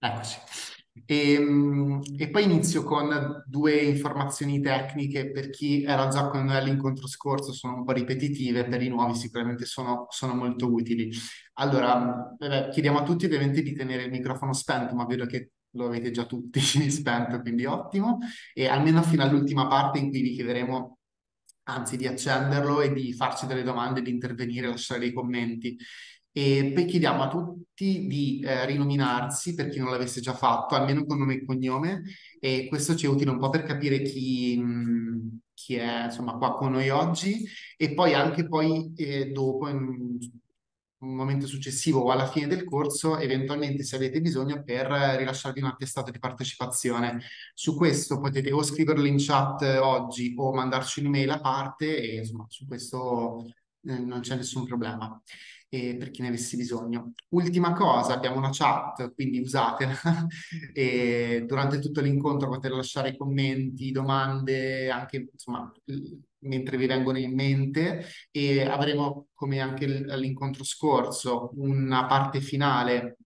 Eccoci. E, ehm, e, poi inizio con due informazioni tecniche per chi era già con noi all'incontro scorso, sono un po' ripetitive, per i nuovi sicuramente sono, sono molto utili. Allora, beh, chiediamo a tutti ovviamente di tenere il microfono spento, ma vedo che lo avete già tutti spento, quindi ottimo. E almeno fino all'ultima parte in cui vi chiederemo anzi di accenderlo e di farci delle domande, di intervenire, lasciare dei commenti e poi chiediamo a tutti di eh, rinominarsi per chi non l'avesse già fatto, almeno con nome e cognome, e questo ci è utile un po' per capire chi, mh, mm, chi è insomma qua con noi oggi e poi anche poi eh, dopo, in un momento successivo o alla fine del corso, eventualmente se avete bisogno per rilasciarvi un attestato di partecipazione. Su questo potete o scriverlo in chat eh, oggi o mandarci un'email a parte e insomma su questo eh, non c'è nessun problema eh, per chi ne avesse bisogno. Ultima cosa, abbiamo una chat, quindi usatela. e durante tutto l'incontro potete lasciare commenti, domande, anche insomma mentre vi vengono in mente e avremo come anche l- all'incontro scorso una parte finale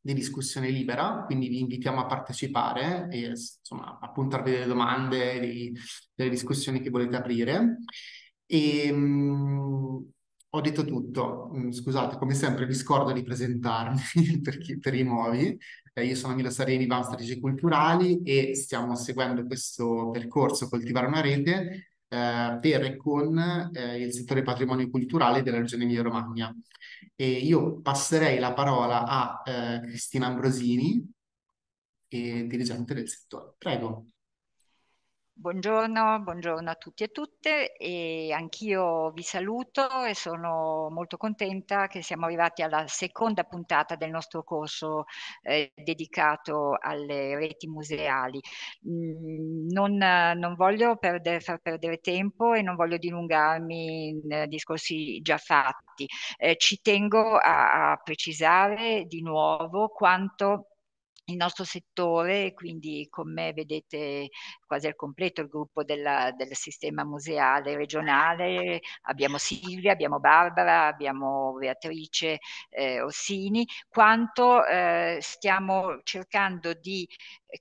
di discussione libera, quindi vi invitiamo a partecipare e insomma, a puntarvi delle domande, dei, delle discussioni che volete aprire. E, ehm, ho detto tutto, mm, scusate, come sempre vi scordo di presentarmi per, chi, per i nuovi. Eh, io sono Milo Sareni, BAM Strategie Culturali e stiamo seguendo questo percorso Coltivare una rete eh, per e con eh, il settore patrimonio culturale della Regione Emilia-Romagna. E io passerei la parola a eh, Cristina Ambrosini, eh, dirigente del settore. Prego. Buongiorno, buongiorno, a tutti e tutte e anch'io vi saluto e sono molto contenta che siamo arrivati alla seconda puntata del nostro corso eh, dedicato alle reti museali. Mm, non, non, voglio perdere, far perdere tempo e non voglio dilungarmi in discorsi già fatti. Eh, ci tengo a, a precisare di nuovo quanto il nostro settore, quindi con me vedete quasi al completo il gruppo della, del sistema museale regionale, abbiamo Silvia, abbiamo Barbara, abbiamo Beatrice eh, Orsini, quanto eh, stiamo cercando di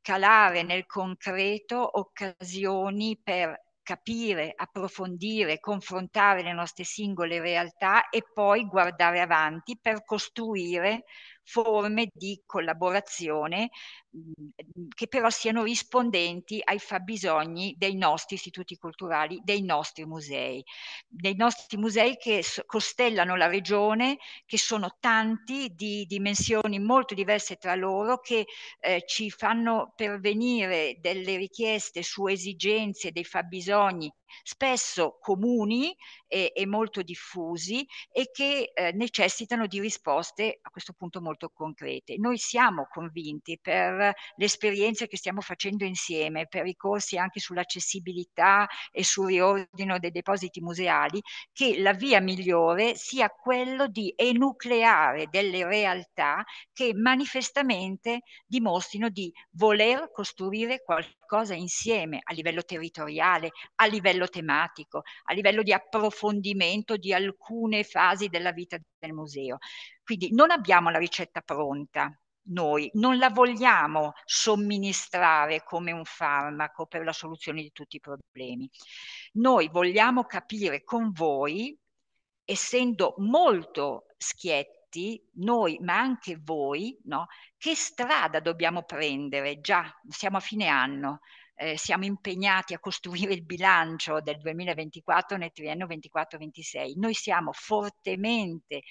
calare nel concreto occasioni per capire, approfondire, confrontare le nostre singole realtà e poi guardare avanti per costruire forme di collaborazione mm, che però siano rispondenti ai fabbisogni dei nostri istituti culturali, dei nostri musei, dei nostri musei che costellano la regione, che sono tanti di dimensioni molto diverse tra loro, che eh, ci fanno pervenire delle richieste su esigenze, dei fabbisogni spesso comuni e, e molto diffusi e che eh, necessitano di risposte a questo punto molto concrete. Noi siamo convinti per le esperienze che stiamo facendo insieme, per i corsi anche sull'accessibilità e sul riordino dei depositi museali, che la via migliore sia quello di enucleare delle realtà che manifestamente dimostrino di voler costruire qualcosa qualcosa insieme a livello territoriale, a livello tematico, a livello di approfondimento di alcune fasi della vita del museo. Quindi non abbiamo la ricetta pronta, noi non la vogliamo somministrare come un farmaco per la soluzione di tutti i problemi. Noi vogliamo capire con voi, essendo molto schietti, scelti noi, ma anche voi, no? che strada dobbiamo prendere? Già, siamo a fine anno, eh, siamo impegnati a costruire il bilancio del 2024 nel triennio 24-26. Noi siamo fortemente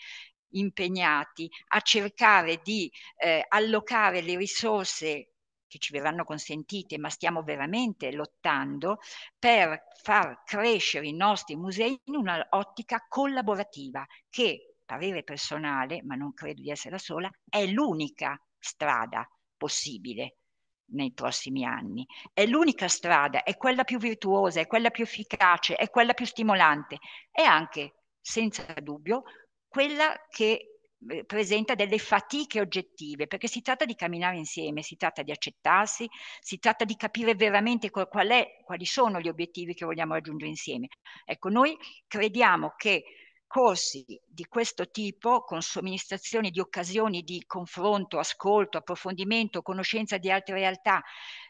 impegnati a cercare di eh, allocare le risorse che ci verranno consentite, ma stiamo veramente lottando per far crescere i nostri musei in un'ottica collaborativa che parere personale, ma non credo di essere la sola, è l'unica strada possibile nei prossimi anni. È l'unica strada, è quella più virtuosa, è quella più efficace, è quella più stimolante. È anche, senza dubbio, quella che eh, presenta delle fatiche oggettive, perché si tratta di camminare insieme, si tratta di accettarsi, si tratta di capire veramente qual è, quali sono gli obiettivi che vogliamo raggiungere insieme. Ecco, noi crediamo che corsi di questo tipo, con somministrazioni di occasioni di confronto, ascolto, approfondimento, conoscenza di altre realtà,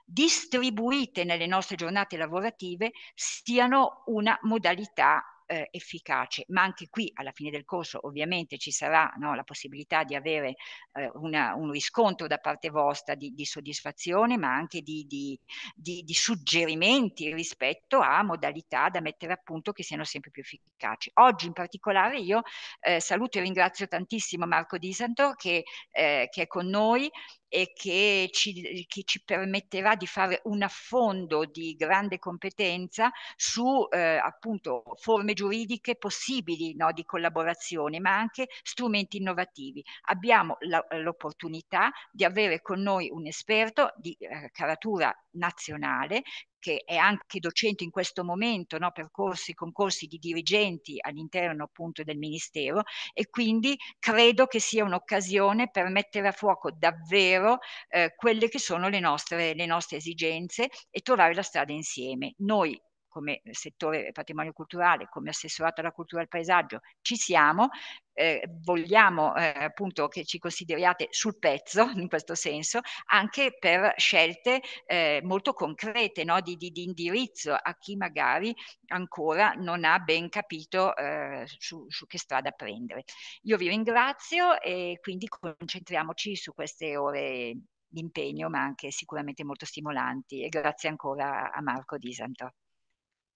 distribuite nelle nostre giornate lavorative, siano una modalità eh, efficace, ma anche qui alla fine del corso ovviamente ci sarà no, la possibilità di avere eh, una, un riscontro da parte vostra di, di soddisfazione, ma anche di, di, di, suggerimenti rispetto a modalità da mettere a punto che siano sempre più efficaci. Oggi in particolare io eh, saluto e ringrazio tantissimo Marco Disantor che, eh, che è con noi e che ci, che ci permetterà di fare un affondo di grande competenza su eh, appunto forme giuridiche possibili no, di collaborazione, ma anche strumenti innovativi. Abbiamo la, l'opportunità di avere con noi un esperto di eh, caratura nazionale che è anche docente in questo momento, no, per corsi, concorsi di dirigenti all'interno appunto del Ministero e quindi credo che sia un'occasione per mettere a fuoco davvero eh, quelle che sono le nostre, le nostre esigenze e trovare la strada insieme. Noi come settore patrimonio culturale, come assessorato alla cultura e al paesaggio, ci siamo, eh, vogliamo eh, appunto che ci consideriate sul pezzo in questo senso, anche per scelte eh, molto concrete no? di, di, di, indirizzo a chi magari ancora non ha ben capito eh, su, su, che strada prendere. Io vi ringrazio e quindi concentriamoci su queste ore di impegno ma anche sicuramente molto stimolanti e grazie ancora a Marco Disanto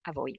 a voi.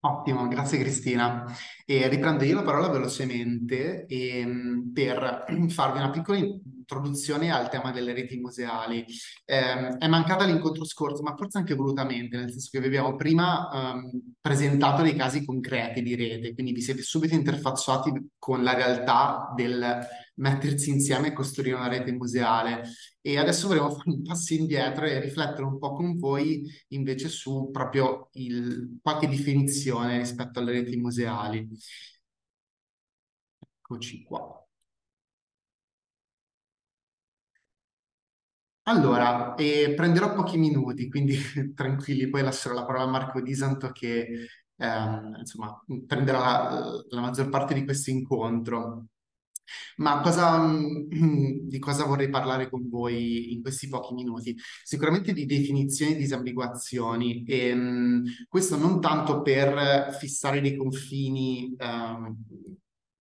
Ottimo, grazie Cristina. E riprendo io la parola velocemente e, ehm, per farvi una piccola introduzione al tema delle reti museali. Eh, è mancata l'incontro scorso, ma forse anche volutamente, nel senso che vi abbiamo prima eh, presentato dei casi concreti di rete, quindi vi siete subito interfacciati con la realtà del, mettersi insieme e costruire una rete museale. E adesso volevo fare un passo indietro e riflettere un po' con voi invece su proprio il, qualche definizione rispetto alle reti museali. Eccoci qua. Allora, eh, prenderò pochi minuti, quindi tranquilli, poi lascerò la parola a Marco Disanto che eh, insomma, prenderà la, la maggior parte di questo incontro. Ma cosa, mm, di cosa vorrei parlare con voi in questi pochi minuti? Sicuramente di definizioni e disambiguazioni, e, ehm, questo non tanto per fissare dei confini um,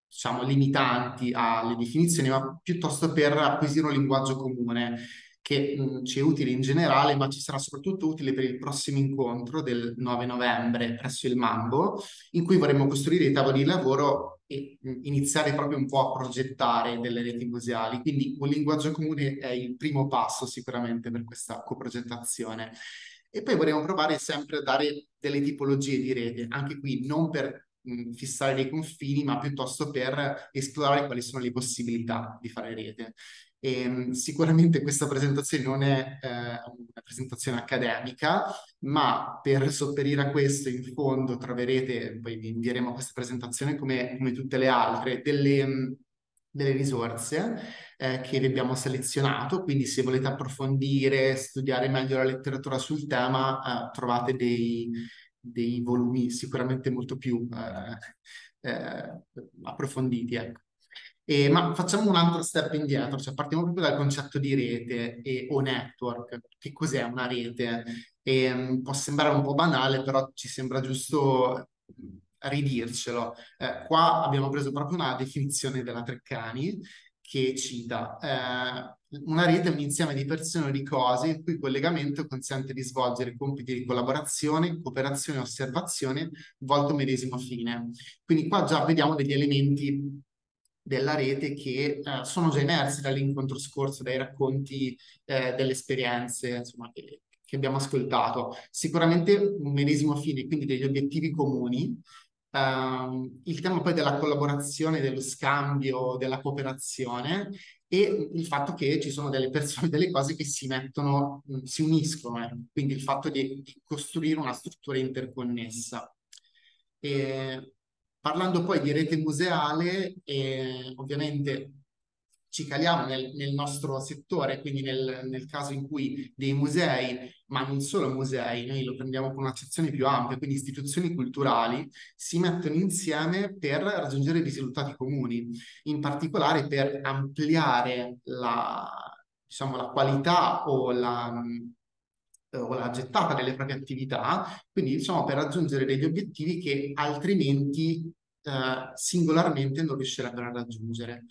diciamo limitanti alle definizioni, ma piuttosto per acquisire un linguaggio comune che mm, ci è utile in generale, ma ci sarà soprattutto utile per il prossimo incontro del 9 novembre presso il Mambo, in cui vorremmo costruire dei tavoli di lavoro e iniziare proprio un po' a progettare delle reti museali. Quindi un linguaggio comune è il primo passo sicuramente per questa coprogettazione. E poi vorremmo provare sempre a dare delle tipologie di rete, anche qui non per mh, fissare dei confini, ma piuttosto per esplorare quali sono le possibilità di fare rete. E, ehm, sicuramente questa presentazione non è eh, una presentazione accademica, ma per sopperire a questo in fondo troverete, poi vi invieremo questa presentazione come, come tutte le altre, delle, mm, delle risorse eh, che vi abbiamo selezionato, quindi se volete approfondire, studiare meglio la letteratura sul tema, eh, trovate dei, dei, volumi sicuramente molto più eh, eh, approfonditi. Ecco. Eh, ma facciamo un altro step indietro, cioè partiamo proprio dal concetto di rete e, o network. Che cos'è una rete? E, ehm, può sembrare un po' banale, però ci sembra giusto ridircelo. Eh, qua abbiamo preso proprio una definizione della Treccani che cita eh, una rete è un insieme di persone o di cose il cui collegamento consente di svolgere compiti di collaborazione, cooperazione e osservazione volto medesimo fine. Quindi qua già vediamo degli elementi della rete che eh, sono già emersi dall'incontro scorso, dai racconti eh, delle esperienze insomma, che, che, abbiamo ascoltato. Sicuramente un medesimo fine, quindi degli obiettivi comuni. Uh, il tema poi della collaborazione, dello scambio, della cooperazione e il fatto che ci sono delle persone, delle cose che si mettono, mm, si uniscono, eh. quindi il fatto di, di costruire una struttura interconnessa. E Parlando poi di rete museale, eh, ovviamente ci caliamo nel, nel nostro settore, quindi nel, nel, caso in cui dei musei, ma non solo musei, noi lo prendiamo con un'accezione più ampia, quindi istituzioni culturali, si mettono insieme per raggiungere risultati comuni, in particolare per ampliare la, diciamo, la qualità o la, eh, o la gettata delle proprie attività, quindi diciamo per raggiungere degli obiettivi che altrimenti eh, singolarmente non riuscirebbero a raggiungere.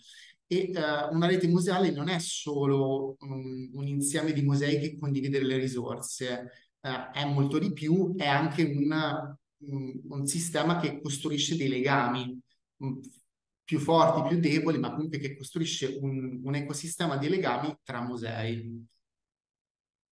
E eh, una rete museale non è solo um, un insieme di musei che condivide le risorse, eh, è molto di più, è anche una, un, un sistema che costruisce dei legami um, più forti, più deboli, ma comunque che costruisce un, un ecosistema di legami tra musei.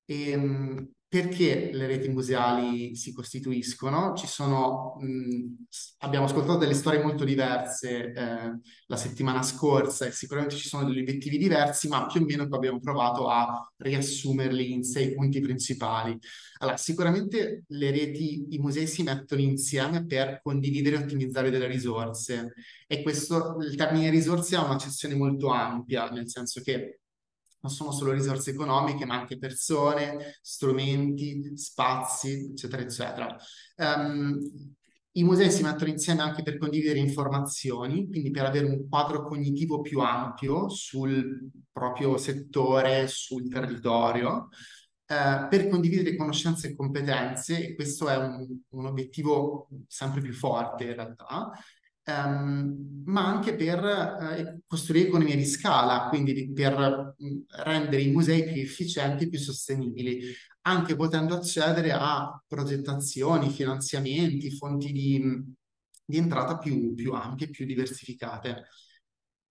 E, ehm, perché le reti museali si costituiscono? Sono, mh, abbiamo ascoltato delle storie molto diverse eh, la settimana scorsa e sicuramente ci sono degli obiettivi diversi, ma più o meno abbiamo provato a riassumerli in sei punti principali. Allora, sicuramente le reti, i musei si mettono insieme per condividere e ottimizzare delle risorse e questo, il termine risorse ha una accezione molto ampia, nel senso che non sono solo risorse economiche, ma anche persone, strumenti, spazi, eccetera, eccetera. Um, i musei si mettono insieme anche per condividere informazioni, quindi per avere un quadro cognitivo più ampio sul proprio settore, sul territorio, eh, per condividere conoscenze e competenze, e questo è un, un obiettivo sempre più forte in realtà, ehm, ma anche per eh, costruire economie di scala, quindi di, per rendere i musei più efficienti e più sostenibili, anche potendo accedere a progettazioni, finanziamenti, fonti di, di entrata più, più ampie, più diversificate.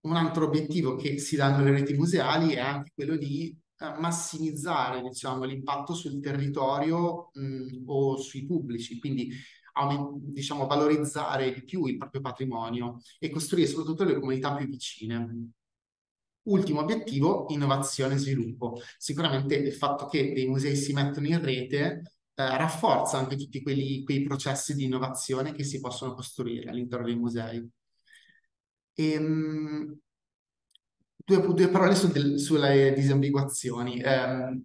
Un altro obiettivo che si danno le reti museali è anche quello di eh, massimizzare diciamo, l'impatto sul territorio mh, o sui pubblici, quindi diciamo, valorizzare di più il proprio patrimonio e costruire soprattutto le comunità più vicine. Ultimo obiettivo, innovazione e sviluppo. Sicuramente il fatto che dei musei si mettono in rete eh, rafforza anche tutti quelli, quei processi di innovazione che si possono costruire all'interno dei musei. E, ehm, due, due, parole su del, sulle disambiguazioni. Eh,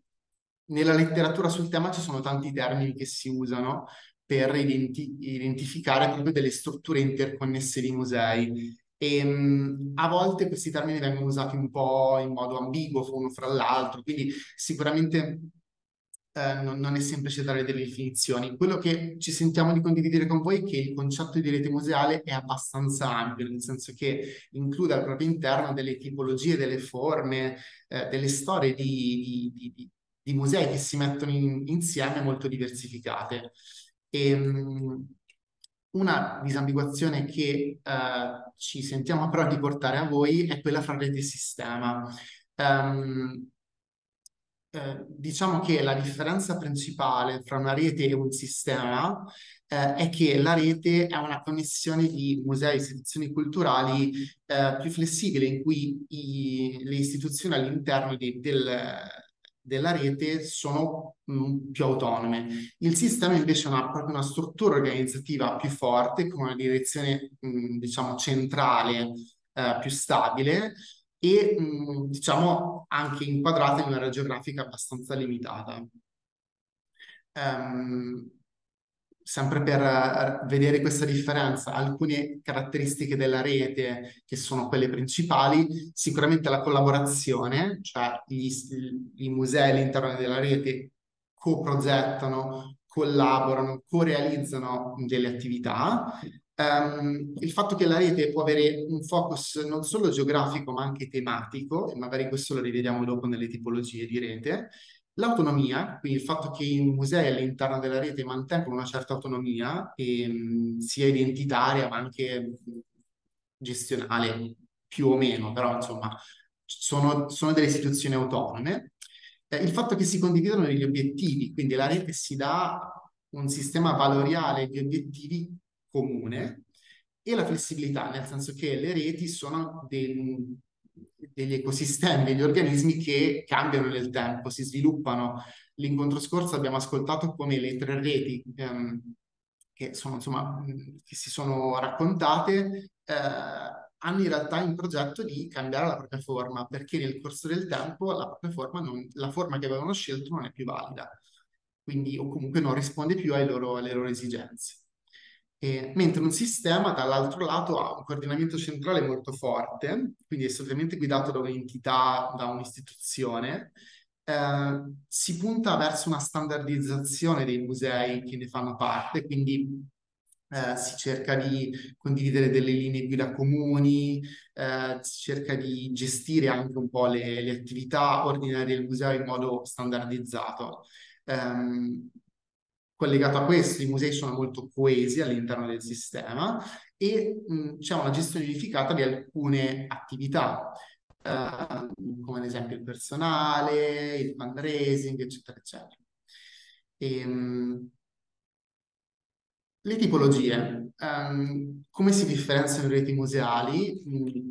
nella letteratura sul tema ci sono tanti termini che si usano, per identi- identificare proprio delle strutture interconnesse di musei. E, ehm, mh, a volte questi termini vengono usati un po' in modo ambiguo uno fra l'altro, quindi sicuramente eh, non, non, è semplice dare delle definizioni. Quello che ci sentiamo di condividere con voi è che il concetto di rete museale è abbastanza ampio, nel senso che include al proprio interno delle tipologie, delle forme, eh, delle storie di, di, di, di, musei che si mettono in, insieme molto diversificate. E, ehm, una disambiguazione che eh, ci sentiamo però di portare a voi è quella fra rete e sistema. Um, diciamo che la differenza principale fra una rete e un sistema eh, è che la rete è una connessione di musei e istituzioni culturali eh, più flessibile, in cui i, le istituzioni all'interno di, del della rete sono mh, mm, più autonome. Il sistema invece ha proprio una struttura organizzativa più forte, con una direzione mh, mm, diciamo centrale eh, più stabile e mh, mm, diciamo anche inquadrata in un'area geografica abbastanza limitata. Um, sempre per eh, vedere questa differenza, alcune caratteristiche della rete che sono quelle principali, sicuramente la collaborazione, cioè gli, i musei all'interno della rete coprogettano, collaborano, co-realizzano delle attività. Um, il fatto che la rete può avere un focus non solo geografico ma anche tematico, e magari questo lo rivediamo dopo nelle tipologie di rete, L'autonomia, quindi il fatto che i musei all'interno della rete mantengono una certa autonomia, ehm, sia identitaria ma anche gestionale, più o meno, però insomma sono, sono delle istituzioni autonome. Eh, il fatto che si condividono degli obiettivi, quindi la rete si dà un sistema valoriale di obiettivi comune e la flessibilità, nel senso che le reti sono dei, degli ecosistemi, degli organismi che cambiano nel tempo, si sviluppano. L'incontro scorso abbiamo ascoltato come le tre reti ehm, che, sono, insomma, che, si sono raccontate eh, hanno in realtà in progetto di cambiare la propria forma, perché nel corso del tempo la, propria forma, non, la forma che avevano scelto non è più valida, quindi o comunque non risponde più loro, alle loro esigenze. E, mentre un sistema dall'altro lato ha un coordinamento centrale molto forte, quindi è solitamente guidato da un'entità, da un'istituzione, eh, si punta verso una standardizzazione dei musei che ne fanno parte, quindi eh, si cerca di condividere delle linee guida comuni, eh, si cerca di gestire anche un po' le, le attività ordinarie del museo in modo standardizzato. Um, collegato a questo, i musei sono molto coesi all'interno del sistema e mh, c'è diciamo, una gestione unificata di alcune attività, eh, come ad esempio il personale, il fundraising, eccetera, eccetera. E, ehm, mh, le tipologie, um, come si differenziano le reti museali? Mh,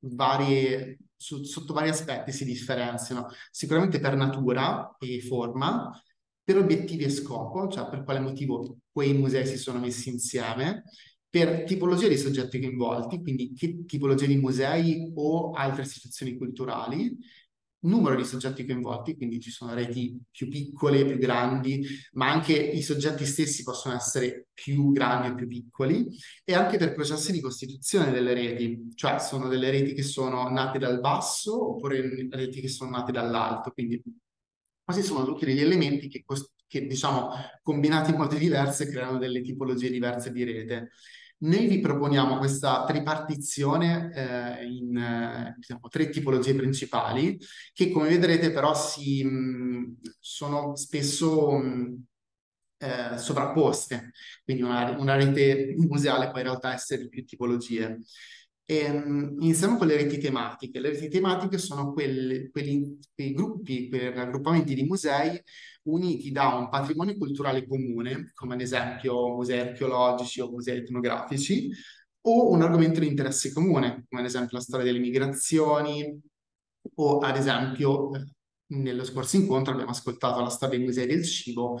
varie, su, sotto vari aspetti si differenziano, sicuramente per natura e forma, per obiettivi e scopo, cioè per quale motivo quei musei si sono messi insieme, per tipologia di soggetti coinvolti, quindi che tipologia di musei o altre istituzioni culturali, numero di soggetti coinvolti, quindi ci sono reti più piccole, più grandi, ma anche i soggetti stessi possono essere più grandi o più piccoli, e anche per processi di costituzione delle reti, cioè sono delle reti che sono nate dal basso oppure reti che sono nate dall'alto, quindi questi sono tutti degli elementi che, che diciamo, combinati in modi diversi creano delle tipologie diverse di rete. Noi vi proponiamo questa tripartizione eh, in diciamo, tre tipologie principali che come vedrete però si, mh, sono spesso mh, eh, sovrapposte, quindi una, una, rete museale può in realtà essere di più tipologie. Ehm, iniziamo con le reti tematiche. Le reti tematiche sono quelle, quelli, quei gruppi, quei raggruppamenti di musei uniti da un patrimonio culturale comune, come ad esempio musei archeologici o musei etnografici, o un argomento di interesse comune, come ad esempio la storia delle migrazioni, o ad esempio eh, nello scorso incontro abbiamo ascoltato la storia dei musei del cibo,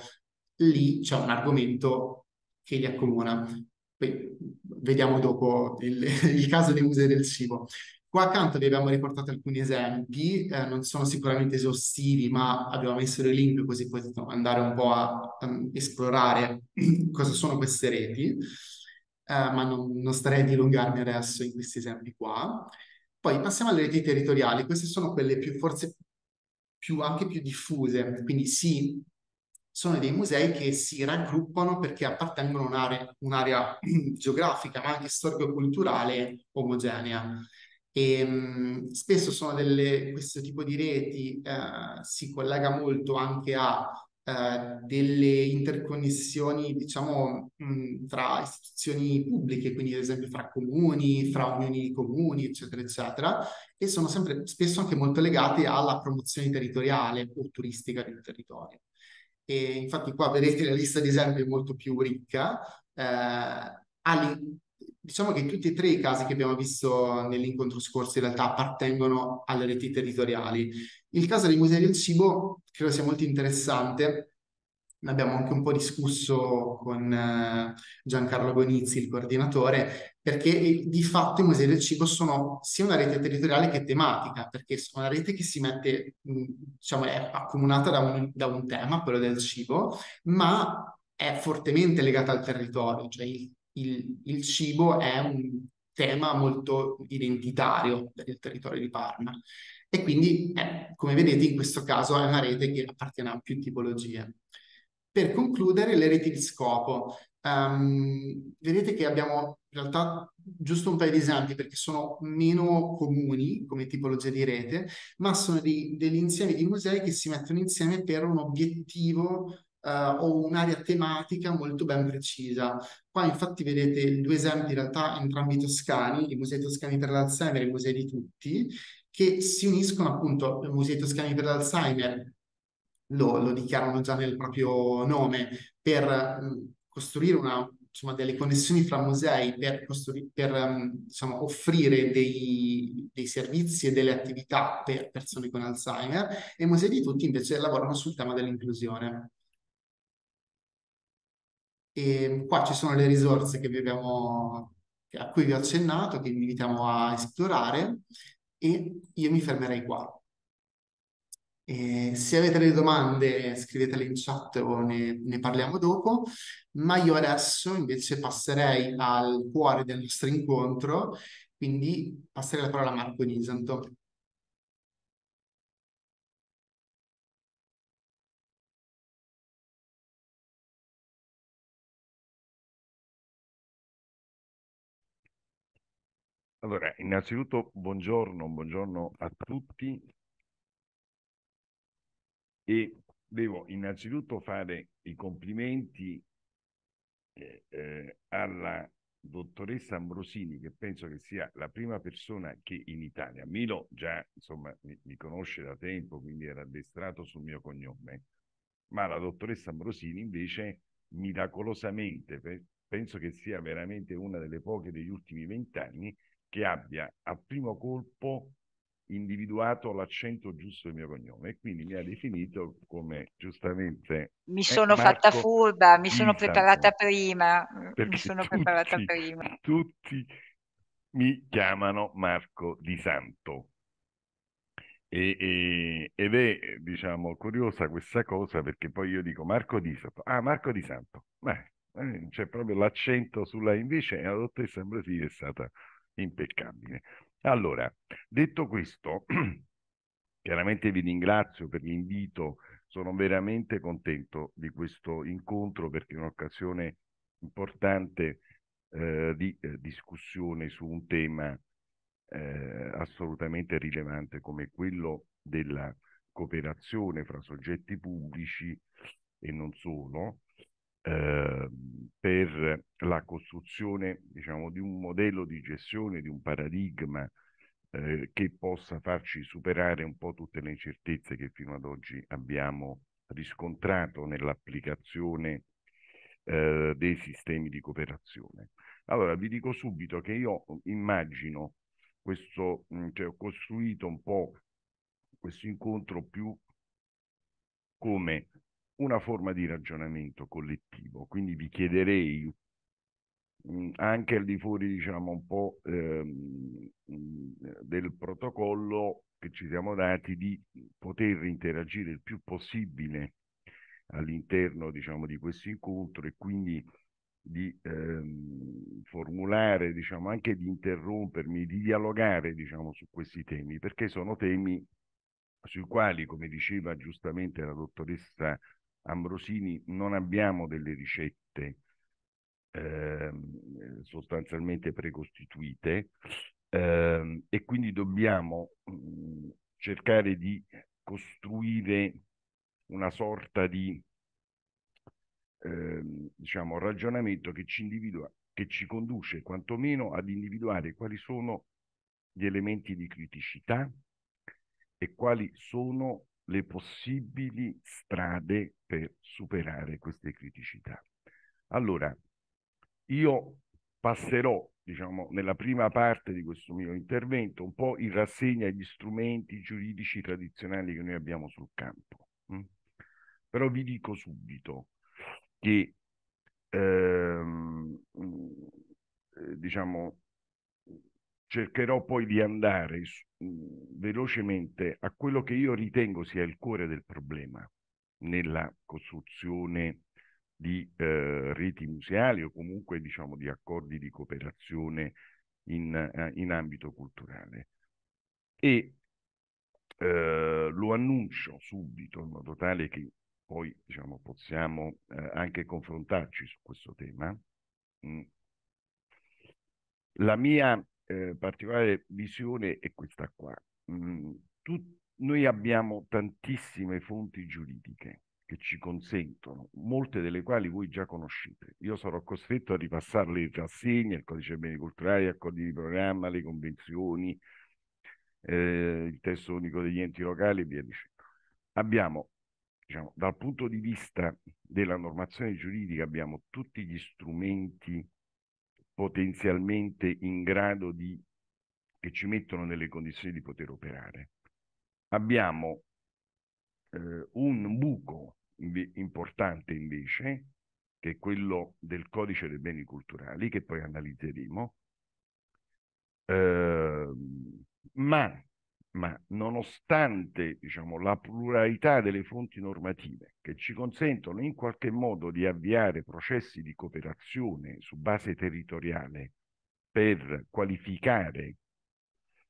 lì c'è un argomento che li accomuna vediamo dopo il, il caso di uso del cibo. Qua accanto vi abbiamo riportato alcuni esempi, eh, non sono sicuramente esaustivi, ma abbiamo messo dei link così potete andare un po' a, a ehm, esplorare cosa sono queste reti, eh, ma non, non, starei a dilungarmi adesso in questi esempi qua. Poi passiamo alle reti territoriali, queste sono quelle più, forse più, anche più diffuse, quindi sì, sono dei musei che si raggruppano perché appartengono a un'area, un'area geografica ma anche storico-culturale omogenea. E, ehm, mh, spesso sono delle, questo tipo di reti eh, si collega molto anche a eh, delle interconnessioni, diciamo, tra istituzioni pubbliche, quindi ad esempio fra comuni, fra unioni di comuni, eccetera, eccetera, e sono sempre spesso anche molto legate alla promozione territoriale o turistica di un territorio e infatti qua vedete la lista di esempi molto più ricca. Eh, diciamo che tutti e tre i casi che abbiamo visto nell'incontro scorso in realtà appartengono alle reti territoriali. Il caso dei musei del cibo credo sia molto interessante. Ne abbiamo anche un po' discusso con eh, Giancarlo Bonizzi, il coordinatore, perché eh, di fatto i musei del cibo sono sia una rete territoriale che tematica, perché sono una rete che si mette, diciamo, è accomunata da un, da un tema, quello del cibo, ma è fortemente legata al territorio, cioè il, il, il cibo è un tema molto identitario per il territorio di Parma. E quindi, eh, come vedete, in questo caso è una rete che appartiene a più tipologie. Per concludere, le reti di scopo. Um, vedete che abbiamo in realtà giusto un paio di esempi perché sono meno comuni come tipologia di rete, ma sono di, degli insiemi di musei che si mettono insieme per un obiettivo uh, o un'area tematica molto ben precisa. Qua infatti vedete due esempi in realtà entrambi toscani, i musei toscani per l'Alzheimer e i musei di tutti, che si uniscono appunto ai musei toscani per l'Alzheimer, lo, lo dichiarano già nel proprio nome, per costruire una, insomma, delle connessioni fra musei per, costruire, per um, diciamo, offrire dei, dei, servizi e delle attività per persone con Alzheimer e i musei di tutti invece lavorano sul tema dell'inclusione. E qua ci sono le risorse che vi abbiamo, a cui vi ho accennato, che vi invitiamo a esplorare e io mi fermerei qua. E se avete delle domande scrivetele in chat o ne, ne parliamo dopo ma io adesso invece passerei al cuore del nostro incontro, quindi passerei la parola a Marco Nisanto. Allora, innanzitutto buongiorno, buongiorno a tutti e devo innanzitutto fare i complimenti eh, alla dottoressa Ambrosini, che penso che sia la prima persona che in Italia, Milo già insomma mi, mi conosce da tempo, quindi era addestrato sul mio cognome, ma la dottoressa Ambrosini invece miracolosamente, per, penso che sia veramente una delle poche degli ultimi vent'anni che abbia a primo colpo individuato l'accento giusto del mio cognome e quindi mi ha definito come giustamente mi eh, sono Marco fatta furba, mi sono Isano, preparata prima, mm, mi sono tutti, preparata prima. Tutti mi chiamano Marco Di Santo. E, e, ed è diciamo curiosa questa cosa perché poi io dico Marco Di Santo, ah Marco Di Santo, beh, eh, c'è proprio l'accento sulla invece e la dottoressa Ambrosini è stata impeccabile. Allora, detto questo, chiaramente vi ringrazio per l'invito, sono veramente contento di questo incontro perché è un'occasione importante eh, di eh, discussione su un tema eh, assolutamente rilevante come quello della cooperazione fra soggetti pubblici e non solo, eh, per la costruzione diciamo, di un modello di gestione, di un paradigma eh, che possa farci superare un po' tutte le incertezze che fino ad oggi abbiamo riscontrato nell'applicazione eh, dei sistemi di cooperazione. Allora, vi dico subito che io immagino questo, cioè ho costruito un po' questo incontro più come una forma di ragionamento collettivo. Quindi vi chiederei mm, anche al di fuori, diciamo, un po' ehm, mm, del protocollo che ci siamo dati di poter interagire il più possibile all'interno, diciamo, di questo incontro e quindi di ehm, formulare, diciamo, anche di interrompermi, di dialogare, diciamo, su questi temi, perché sono temi sui quali, come diceva giustamente la dottoressa Ambrosini non abbiamo delle ricette eh, sostanzialmente precostituite eh, e quindi dobbiamo mh, mm, cercare di costruire una sorta di eh, diciamo, ragionamento che ci individua, che ci conduce quantomeno ad individuare quali sono gli elementi di criticità e quali sono le possibili strade per superare queste criticità. Allora, io passerò, diciamo, nella prima parte di questo mio intervento un po' in rassegna gli strumenti giuridici tradizionali che noi abbiamo sul campo. Mm? Però vi dico subito che ehm, mm, eh, diciamo cercherò poi di andare mhmm, velocemente a quello che io ritengo sia il cuore del problema nella costruzione di eh, reti museali o comunque diciamo di accordi di cooperazione in, eh, in ambito culturale. E eh, lo annuncio subito in modo tale che poi diciamo, possiamo eh, anche confrontarci su questo tema. Mm. La mia eh, particolare visione è questa qua. Mm, tut- noi abbiamo tantissime fonti giuridiche che ci consentono, molte delle quali voi già conoscete. Io sarò costretto a ripassarle in rassegna, il codice dei beni culturali, gli accordi di programma, le convenzioni, eh, il testo unico degli enti locali e via dicendo. Abbiamo, diciamo, dal punto di vista della normazione giuridica, abbiamo tutti gli strumenti potenzialmente in grado di, che ci mettono nelle condizioni di poter operare. Abbiamo eh, un buco inv- importante invece, che è quello del codice dei beni culturali, che poi analizzeremo, eh, ma ma nonostante diciamo, la pluralità delle fonti normative che ci consentono in qualche modo di avviare processi di cooperazione su base territoriale per qualificare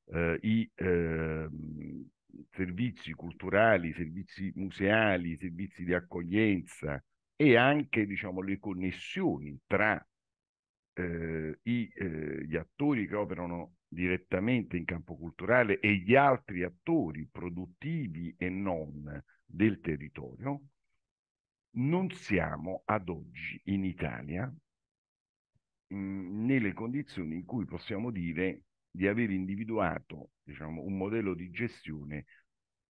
eh, i eh, servizi culturali, servizi museali, servizi di accoglienza e anche diciamo, le connessioni tra eh, i, eh, gli attori che operano direttamente in campo culturale e gli altri attori produttivi e non del territorio, non siamo ad oggi in Italia mh, mm, nelle condizioni in cui possiamo dire di aver individuato diciamo, un modello di gestione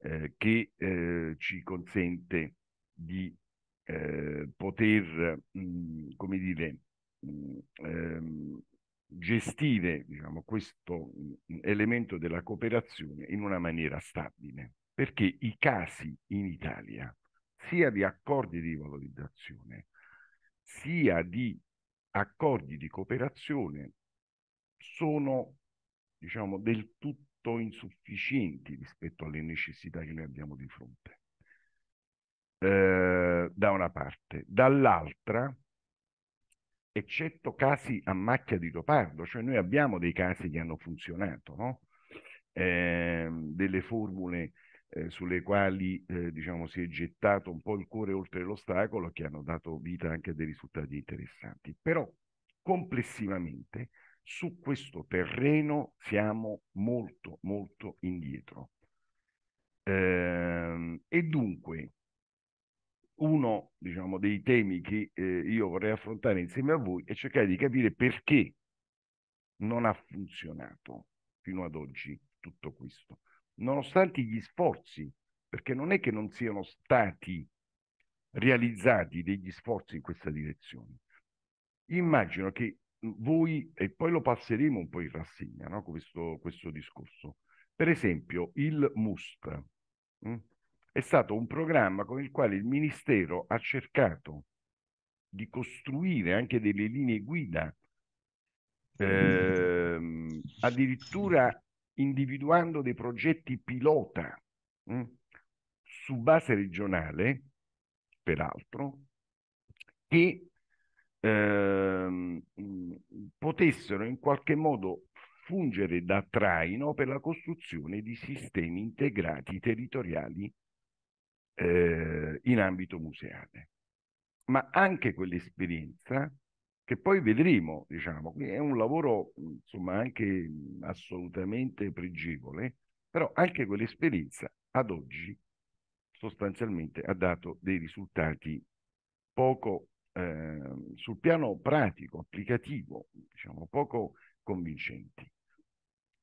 eh, che eh, ci consente di eh, poter, mh, mm, come dire, mh, mm, ehm, gestire diciamo, questo mm, elemento della cooperazione in una maniera stabile, perché i casi in Italia, sia di accordi di valorizzazione, sia di accordi di cooperazione, sono diciamo, del tutto insufficienti rispetto alle necessità che noi abbiamo di fronte. Eh, da una parte, dall'altra eccetto casi a macchia di leopardo, cioè noi abbiamo dei casi che hanno funzionato, no? eh, delle formule eh, sulle quali eh, diciamo, si è gettato un po' il cuore oltre l'ostacolo che hanno dato vita anche a dei risultati interessanti. Però complessivamente su questo terreno siamo molto molto indietro. Ehm, e dunque uno diciamo, dei temi che eh, io vorrei affrontare insieme a voi è cercare di capire perché non ha funzionato fino ad oggi tutto questo, nonostante gli sforzi, perché non è che non siano stati realizzati degli sforzi in questa direzione. Immagino che voi, e poi lo passeremo un po' in rassegna, no? questo, questo discorso, per esempio il MUST, mh? Mm? è stato un programma con il quale il Ministero ha cercato di costruire anche delle linee guida, ehm, addirittura individuando dei progetti pilota mh, mm, su base regionale, peraltro, che ehm, potessero in qualche modo fungere da traino per la costruzione di sistemi integrati territoriali eh, in ambito museale. Ma anche quell'esperienza che poi vedremo, diciamo, è un lavoro insomma anche assolutamente pregevole, però anche quell'esperienza ad oggi sostanzialmente ha dato dei risultati poco eh, sul piano pratico, applicativo, diciamo poco convincenti.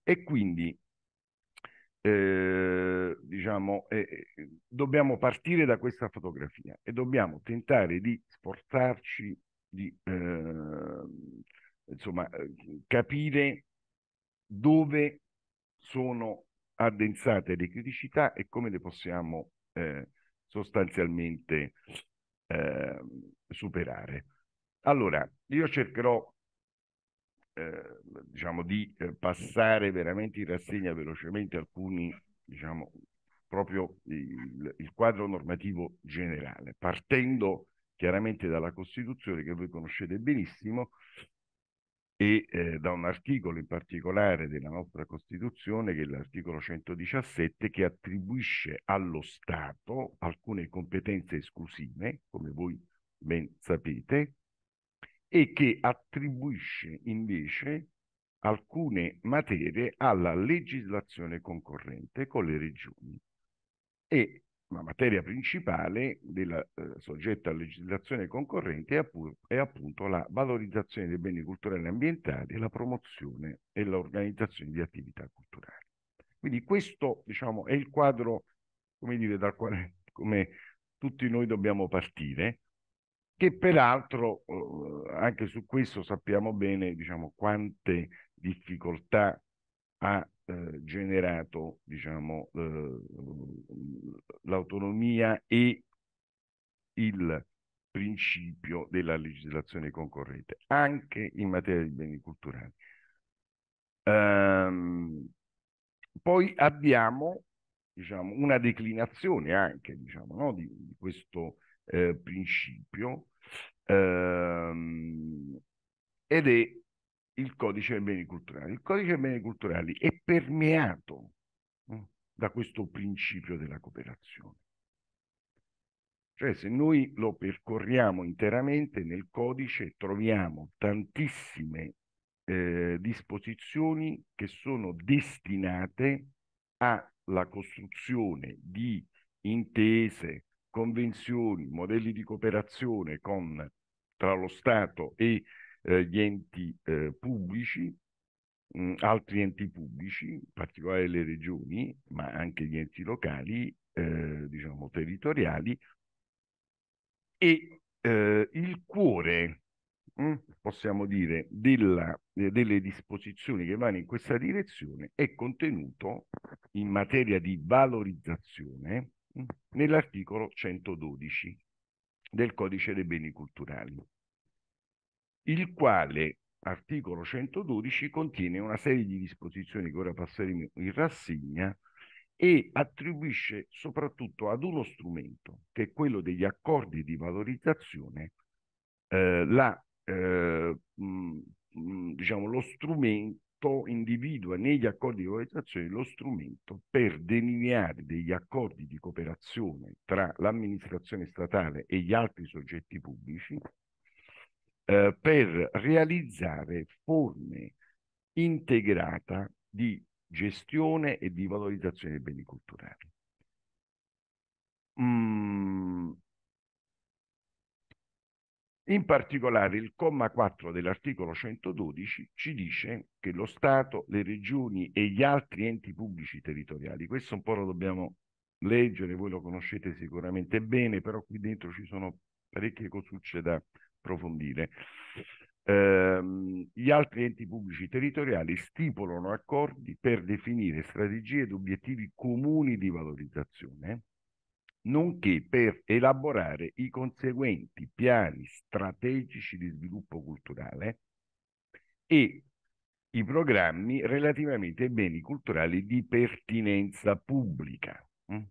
E quindi eh, diciamo, eh, eh, dobbiamo partire da questa fotografia e dobbiamo tentare di sforzarci di eh, insomma, eh, capire dove sono addensate le criticità e come le possiamo eh, sostanzialmente superare. Allora, io cercherò Ehm, diciamo, di eh, passare veramente in rassegna velocemente alcuni, diciamo, proprio il, il, quadro normativo generale, partendo chiaramente dalla Costituzione che voi conoscete benissimo e eh, da un articolo in particolare della nostra Costituzione, che è l'articolo 117, che attribuisce allo Stato alcune competenze esclusive, come voi ben sapete, e che attribuisce invece alcune materie alla legislazione concorrente con le regioni e la materia principale della eh, soggetta a legislazione concorrente è, appur, è, appunto la valorizzazione dei beni culturali e ambientali, la promozione e l'organizzazione di attività culturali. Quindi questo diciamo, è il quadro come dire, dal quale come tutti noi dobbiamo partire che peraltro eh, anche su questo sappiamo bene diciamo, quante difficoltà ha eh, generato diciamo, eh, l'autonomia e il principio della legislazione concorrente, anche in materia di beni culturali. Ehm, poi abbiamo diciamo, una declinazione anche diciamo, no, di, di questo eh, principio ehm, ed è il codice dei beni culturali. Il codice dei beni culturali è permeato eh, da questo principio della cooperazione. Cioè se noi lo percorriamo interamente nel codice troviamo tantissime eh, disposizioni che sono destinate alla costruzione di intese, convenzioni, modelli di cooperazione con, tra lo Stato e eh, gli enti eh, pubblici, mh, mm, altri enti pubblici, in particolare le regioni, ma anche gli enti locali, eh, diciamo territoriali, e eh, il cuore, mh, mm, possiamo dire, della, delle disposizioni che vanno in questa direzione è contenuto in materia di valorizzazione nell'articolo 112 del Codice dei beni culturali, il quale articolo 112 contiene una serie di disposizioni che ora passeremo in rassegna e attribuisce soprattutto ad uno strumento, che è quello degli accordi di valorizzazione, eh, la, eh, mh, mm, mh, mm, diciamo, lo strumento Stato individua negli accordi di cooperazione lo strumento per delineare degli accordi di cooperazione tra l'amministrazione statale e gli altri soggetti pubblici eh, per realizzare forme integrata di gestione e di valorizzazione dei beni culturali. Mm, in particolare il comma 4 dell'articolo 112 ci dice che lo Stato, le regioni e gli altri enti pubblici territoriali, questo un po' lo dobbiamo leggere, voi lo conoscete sicuramente bene, però qui dentro ci sono parecchie cosucce da approfondire. Eh, gli altri enti pubblici territoriali stipulano accordi per definire strategie ed obiettivi comuni di valorizzazione nonché per elaborare i conseguenti piani strategici di sviluppo culturale e i programmi relativamente ai beni culturali di pertinenza pubblica. Mm.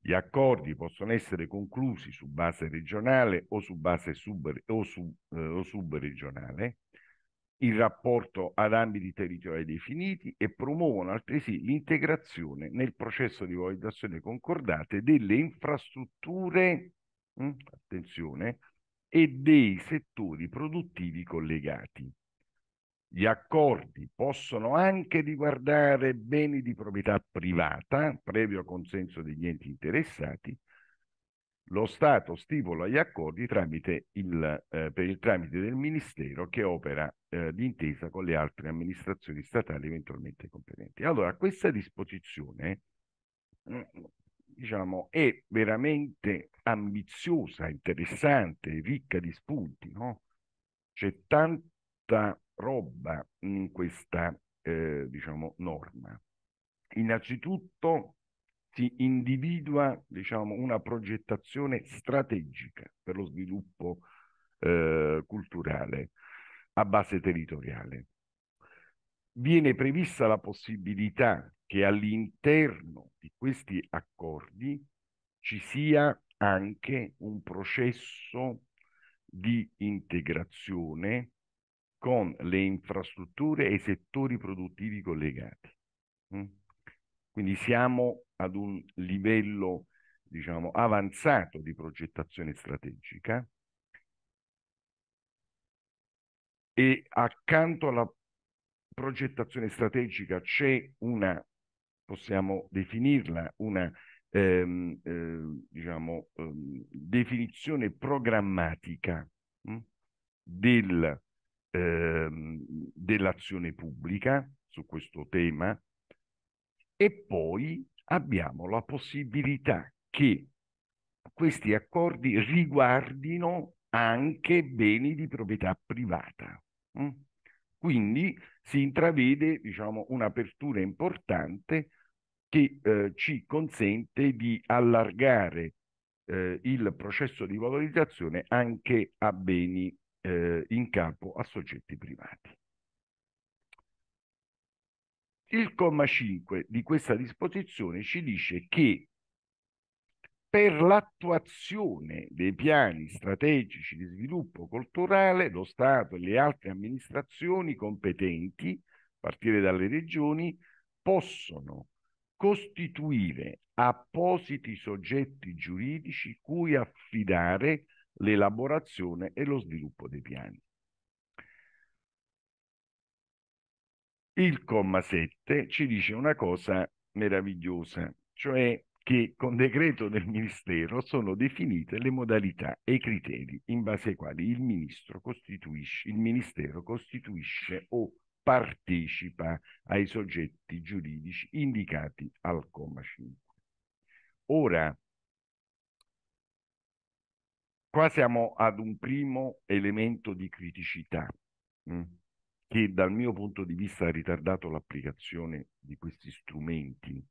Gli accordi possono essere conclusi su base regionale o su base sub, o, su, eh, o subregionale in rapporto ad ambiti territoriali definiti e promuovono altresì l'integrazione nel processo di valutazione concordate delle infrastrutture, hm, attenzione, e dei settori produttivi collegati. Gli accordi possono anche riguardare beni di proprietà privata, previo consenso degli enti interessati, lo Stato stipula gli accordi tramite il, eh, per il tramite del Ministero che opera eh, d'intesa con le altre amministrazioni statali eventualmente competenti. Allora, questa disposizione diciamo, è veramente ambiziosa, interessante, ricca di spunti. No? C'è tanta roba in questa eh, diciamo, norma. Innanzitutto si individua diciamo, una progettazione strategica per lo sviluppo eh, culturale a base territoriale. Viene prevista la possibilità che all'interno di questi accordi ci sia anche un processo di integrazione con le infrastrutture e i settori produttivi collegati. Mm? Quindi siamo ad un livello diciamo, avanzato di progettazione strategica e accanto alla progettazione strategica c'è una, possiamo definirla, una ehm, eh, diciamo, ehm, definizione programmatica mh, hm, del, ehm, dell'azione pubblica su questo tema e poi abbiamo la possibilità che questi accordi riguardino anche beni di proprietà privata. Mm? Quindi si intravede diciamo, un'apertura importante che eh, ci consente di allargare eh, il processo di valorizzazione anche a beni eh, in capo a soggetti privati. Il comma 5 di questa disposizione ci dice che per l'attuazione dei piani strategici di sviluppo culturale, lo Stato e le altre amministrazioni competenti, a partire dalle regioni, possono costituire appositi soggetti giuridici cui affidare l'elaborazione e lo sviluppo dei piani. Il comma 7 ci dice una cosa meravigliosa, cioè che con decreto del Ministero sono definite le modalità e i criteri in base ai quali il, ministro costituisce, il Ministero costituisce o partecipa ai soggetti giuridici indicati al comma 5. Ora, qua siamo ad un primo elemento di criticità. Mm? che dal mio punto di vista ha ritardato l'applicazione di questi strumenti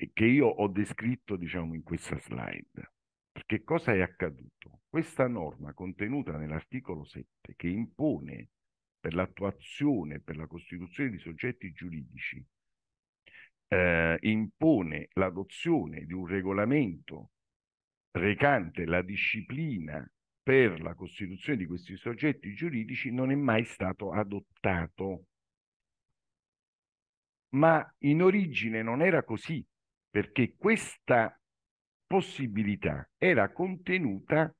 e che io ho descritto diciamo in questa slide. Che cosa è accaduto? Questa norma contenuta nell'articolo 7 che impone per l'attuazione, per la costituzione di soggetti giuridici, eh, impone l'adozione di un regolamento recante la disciplina per la costituzione di questi soggetti giuridici non è mai stato adottato. Ma in origine non era così, perché questa possibilità era contenuta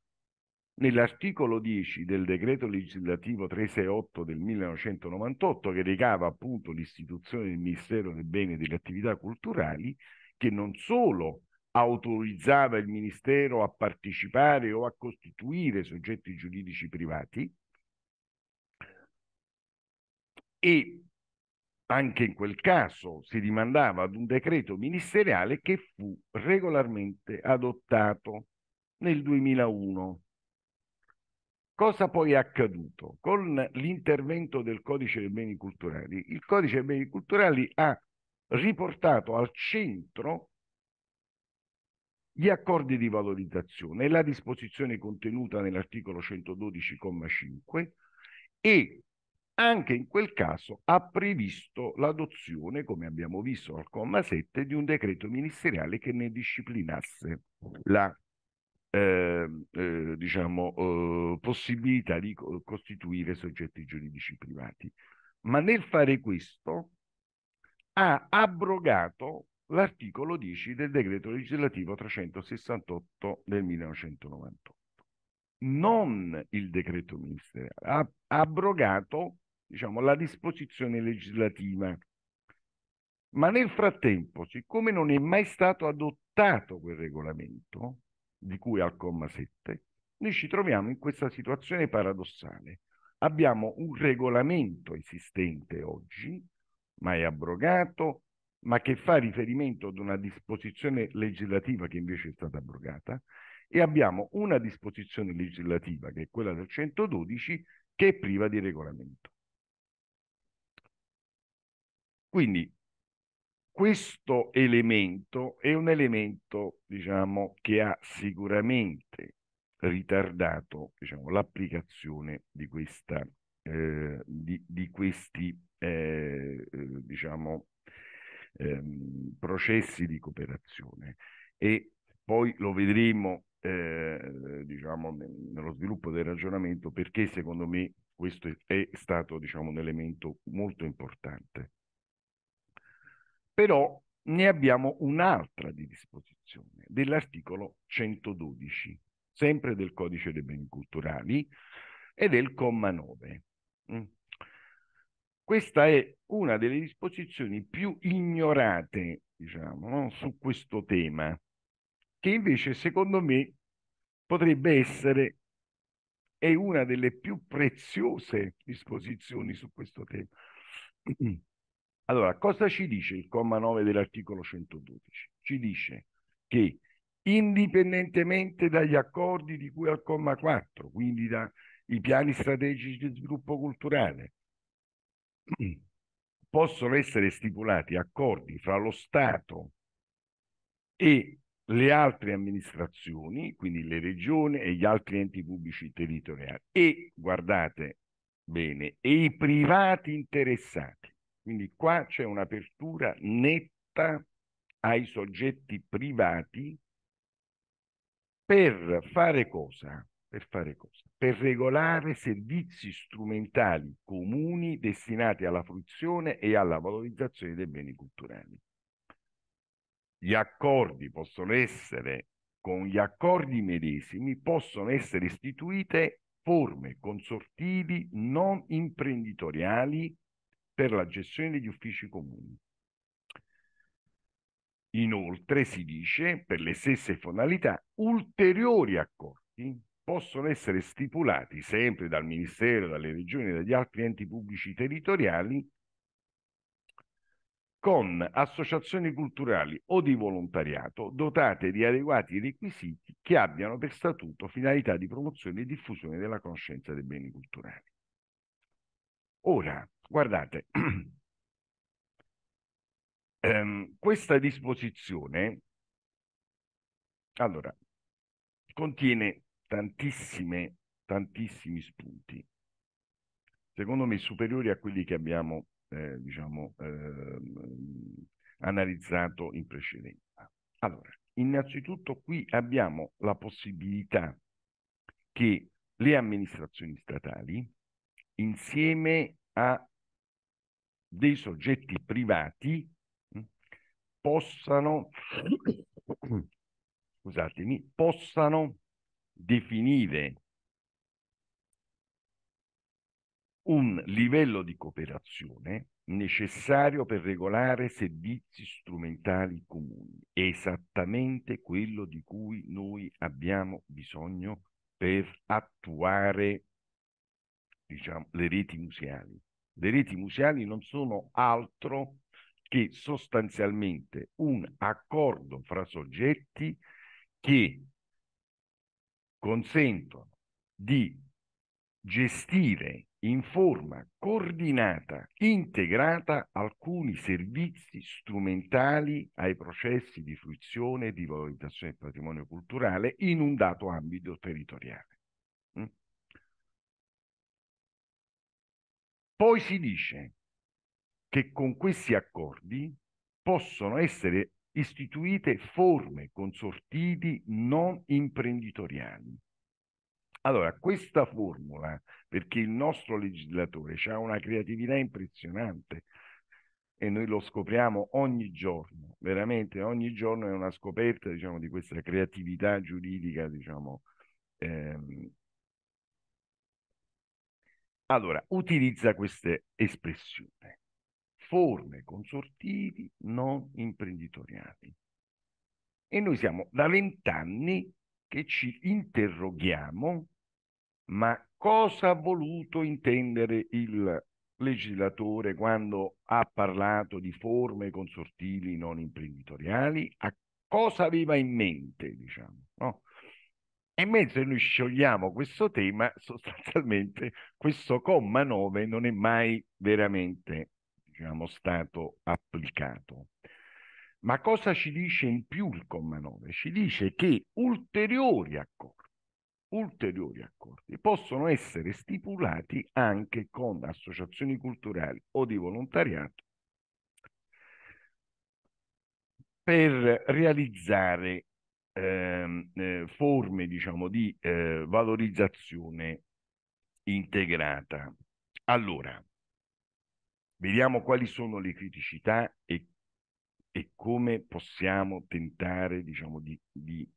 nell'articolo 10 del decreto legislativo 368 del 1998 che recava appunto l'istituzione del Ministero del Bene e delle Attività Culturali che non solo autorizzava il Ministero a partecipare o a costituire soggetti giuridici privati e anche in quel caso si rimandava ad un decreto ministeriale che fu regolarmente adottato nel 2001. Cosa poi è accaduto? Con l'intervento del codice dei beni culturali, il codice dei beni culturali ha riportato al centro gli accordi di valorizzazione e la disposizione contenuta nell'articolo 112,5 e anche in quel caso ha previsto l'adozione, come abbiamo visto al comma 7, di un decreto ministeriale che ne disciplinasse la eh, eh, diciamo, eh, possibilità di costituire soggetti giuridici privati. Ma nel fare questo ha abrogato l'articolo 10 del decreto legislativo 368 del 1998. Non il decreto ministeriale, ha abrogato diciamo, la disposizione legislativa. Ma nel frattempo, siccome non è mai stato adottato quel regolamento, di cui al comma 7, noi ci troviamo in questa situazione paradossale. Abbiamo un regolamento esistente oggi, ma è abrogato, ma che fa riferimento ad una disposizione legislativa che invece è stata abrogata e abbiamo una disposizione legislativa che è quella del 112 che è priva di regolamento. Quindi questo elemento è un elemento diciamo, che ha sicuramente ritardato diciamo, l'applicazione di, questa, eh, di, di questi eh, eh diciamo, ehm, processi di cooperazione e poi lo vedremo eh, diciamo, nello sviluppo del ragionamento perché secondo me questo è stato diciamo, un elemento molto importante. Però ne abbiamo un'altra di disposizione dell'articolo 112, sempre del codice dei beni culturali, ed è il comma 9. Questa è una delle disposizioni più ignorate, diciamo, no? su questo tema, che invece secondo me potrebbe essere è una delle più preziose disposizioni su questo tema. Allora, cosa ci dice il comma 9 dell'articolo 112? Ci dice che indipendentemente dagli accordi di cui al comma 4, quindi dai piani strategici di sviluppo culturale, Mm. possono essere stipulati accordi fra lo Stato e le altre amministrazioni, quindi le regioni e gli altri enti pubblici territoriali e, guardate bene, e i privati interessati. Quindi qua c'è un'apertura netta ai soggetti privati per fare cosa? Per fare cosa? per regolare servizi strumentali comuni destinati alla fruizione e alla valorizzazione dei beni culturali. Gli accordi possono essere, con gli accordi medesimi, possono essere istituite forme consortili non imprenditoriali per la gestione degli uffici comuni. Inoltre si dice, per le stesse finalità, ulteriori accordi possono essere stipulati sempre dal Ministero, dalle Regioni e dagli altri enti pubblici territoriali con associazioni culturali o di volontariato dotate di adeguati requisiti che abbiano per statuto finalità di promozione e diffusione della conoscenza dei beni culturali. Ora, guardate, ehm, questa disposizione allora, contiene tantissime, tantissimi spunti, secondo me superiori a quelli che abbiamo eh, diciamo, eh, analizzato in precedenza. Allora, innanzitutto qui abbiamo la possibilità che le amministrazioni statali, insieme a dei soggetti privati, hm, possano, scusatemi, possano definire un livello di cooperazione necessario per regolare servizi strumentali comuni. È esattamente quello di cui noi abbiamo bisogno per attuare diciamo, le reti museali. Le reti museali non sono altro che sostanzialmente un accordo fra soggetti che consentono di gestire in forma coordinata, integrata alcuni servizi strumentali ai processi di fruizione e di valorizzazione del patrimonio culturale in un dato ambito territoriale. Mm? Poi si dice che con questi accordi possono essere istituite forme consortiti non imprenditoriali. Allora, questa formula, perché il nostro legislatore ha una creatività impressionante e noi lo scopriamo ogni giorno, veramente ogni giorno è una scoperta diciamo, di questa creatività giuridica. Diciamo, ehm. Allora, utilizza queste espressioni forme consortili non imprenditoriali. E noi siamo da vent'anni che ci interroghiamo, ma cosa ha voluto intendere il legislatore quando ha parlato di forme consortili non imprenditoriali, a cosa aveva in mente, diciamo. No? E mentre noi sciogliamo questo tema, sostanzialmente questo comma 9 non è mai veramente diciamo, stato applicato. Ma cosa ci dice in più il comma 9? Ci dice che ulteriori accordi, ulteriori accordi possono essere stipulati anche con associazioni culturali o di volontariato per realizzare ehm, eh, forme diciamo, di eh, valorizzazione integrata. Allora, Vediamo quali sono le criticità e, e come possiamo tentare diciamo, di, di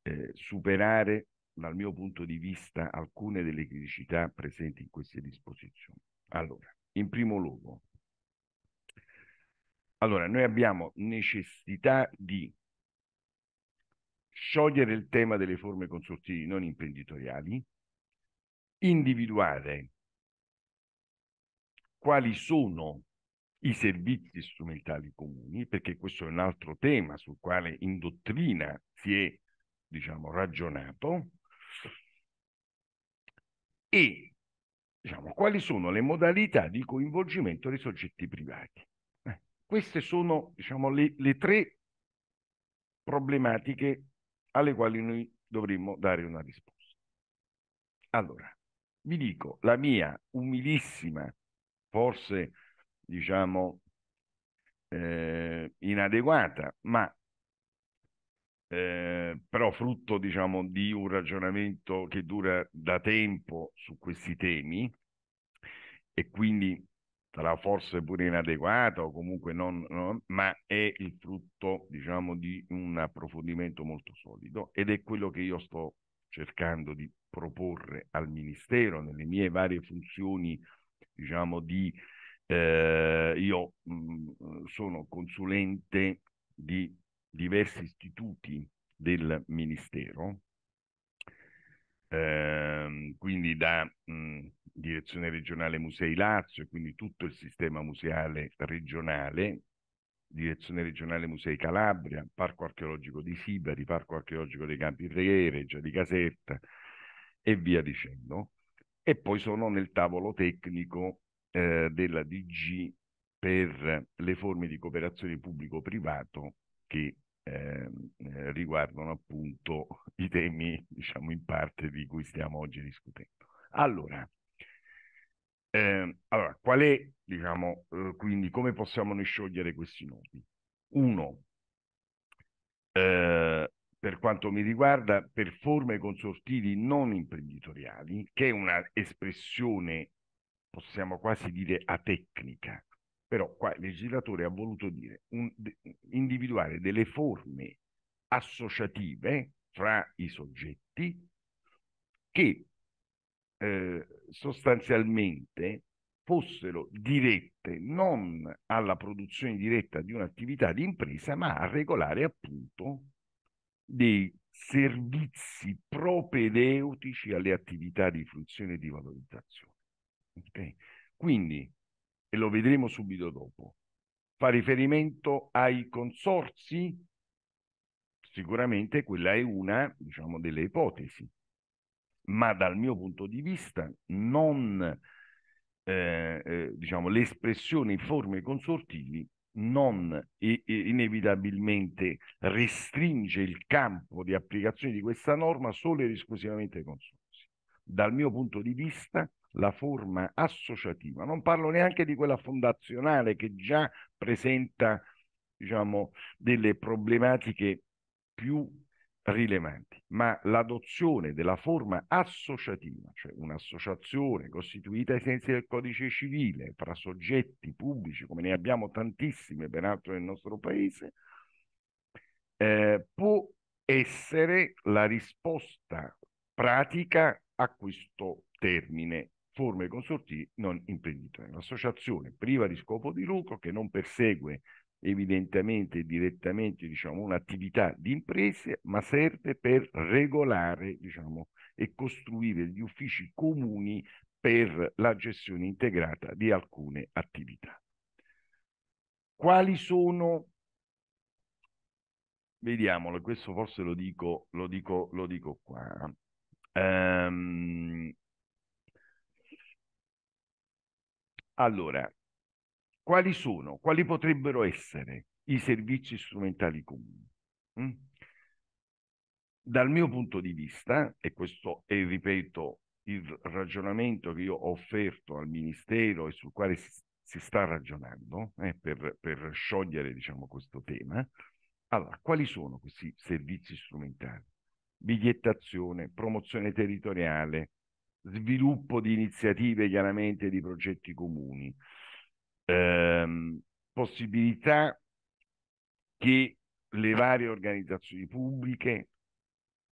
eh, superare, dal mio punto di vista, alcune delle criticità presenti in queste disposizioni. Allora, in primo luogo, allora, noi abbiamo necessità di sciogliere il tema delle forme consortili non imprenditoriali, individuare quali sono i servizi strumentali comuni, perché questo è un altro tema sul quale in dottrina si è, diciamo, ragionato, e diciamo, quali sono le modalità di coinvolgimento dei soggetti privati. Eh, queste sono, diciamo, le, le tre problematiche alle quali noi dovremmo dare una risposta. Allora, vi dico la mia umilissima forse diciamo eh, inadeguata, ma eh, però frutto diciamo di un ragionamento che dura da tempo su questi temi e quindi sarà forse pure inadeguata o comunque non, no, ma è il frutto diciamo di un approfondimento molto solido ed è quello che io sto cercando di proporre al Ministero nelle mie varie funzioni diciamo di eh, io mh, mm, sono consulente di diversi istituti del ministero eh, quindi da mh, mm, direzione regionale musei Lazio e quindi tutto il sistema museale regionale direzione regionale musei Calabria parco archeologico di Sibari parco archeologico dei Campi Freghere, già di Caserta e via dicendo e poi sono nel tavolo tecnico eh, della DG per le forme di cooperazione pubblico-privato che ehm, eh, riguardano appunto i temi, diciamo, in parte di cui stiamo oggi discutendo. Allora, eh, allora qual è, diciamo, eh, quindi come possiamo noi sciogliere questi nodi? Uno, eh, per quanto mi riguarda, per forme consortili non imprenditoriali, che è una espressione, possiamo quasi dire, atecnica. Però qua il legislatore ha voluto dire un, individuare delle forme associative fra i soggetti che eh, sostanzialmente fossero dirette non alla produzione diretta di un'attività di impresa, ma a regolare appunto dei servizi propedeutici alle attività di fruizione e di valorizzazione. Okay? Quindi, e lo vedremo subito dopo, fa riferimento ai consorsi, sicuramente quella è una diciamo, delle ipotesi, ma dal mio punto di vista non eh, eh, diciamo, le espressioni forme consortili non inevitabilmente restringe il campo di applicazione di questa norma solo ed esclusivamente ai consorsi. Dal mio punto di vista, la forma associativa, non parlo neanche di quella fondazionale che già presenta diciamo, delle problematiche più rilevanti, ma l'adozione della forma associativa, cioè un'associazione costituita ai sensi del codice civile fra soggetti pubblici, come ne abbiamo tantissime peraltro nel nostro paese, eh, può essere la risposta pratica a questo termine forme consortili non imprenditoriali. Un'associazione priva di scopo di lucro che non persegue evidentemente direttamente diciamo, un'attività di imprese, ma serve per regolare diciamo, e costruire gli uffici comuni per la gestione integrata di alcune attività. Quali sono? Vediamolo, questo forse lo dico, lo dico, lo dico qua. Um... Allora, quali sono, quali potrebbero essere i servizi strumentali comuni. Mm? Dal mio punto di vista, e questo è, ripeto, il ragionamento che io ho offerto al Ministero e sul quale si, si sta ragionando eh, per, per, sciogliere diciamo, questo tema, allora, quali sono questi servizi strumentali? Bigliettazione, promozione territoriale, sviluppo di iniziative chiaramente di progetti comuni, ehm, possibilità che le varie organizzazioni pubbliche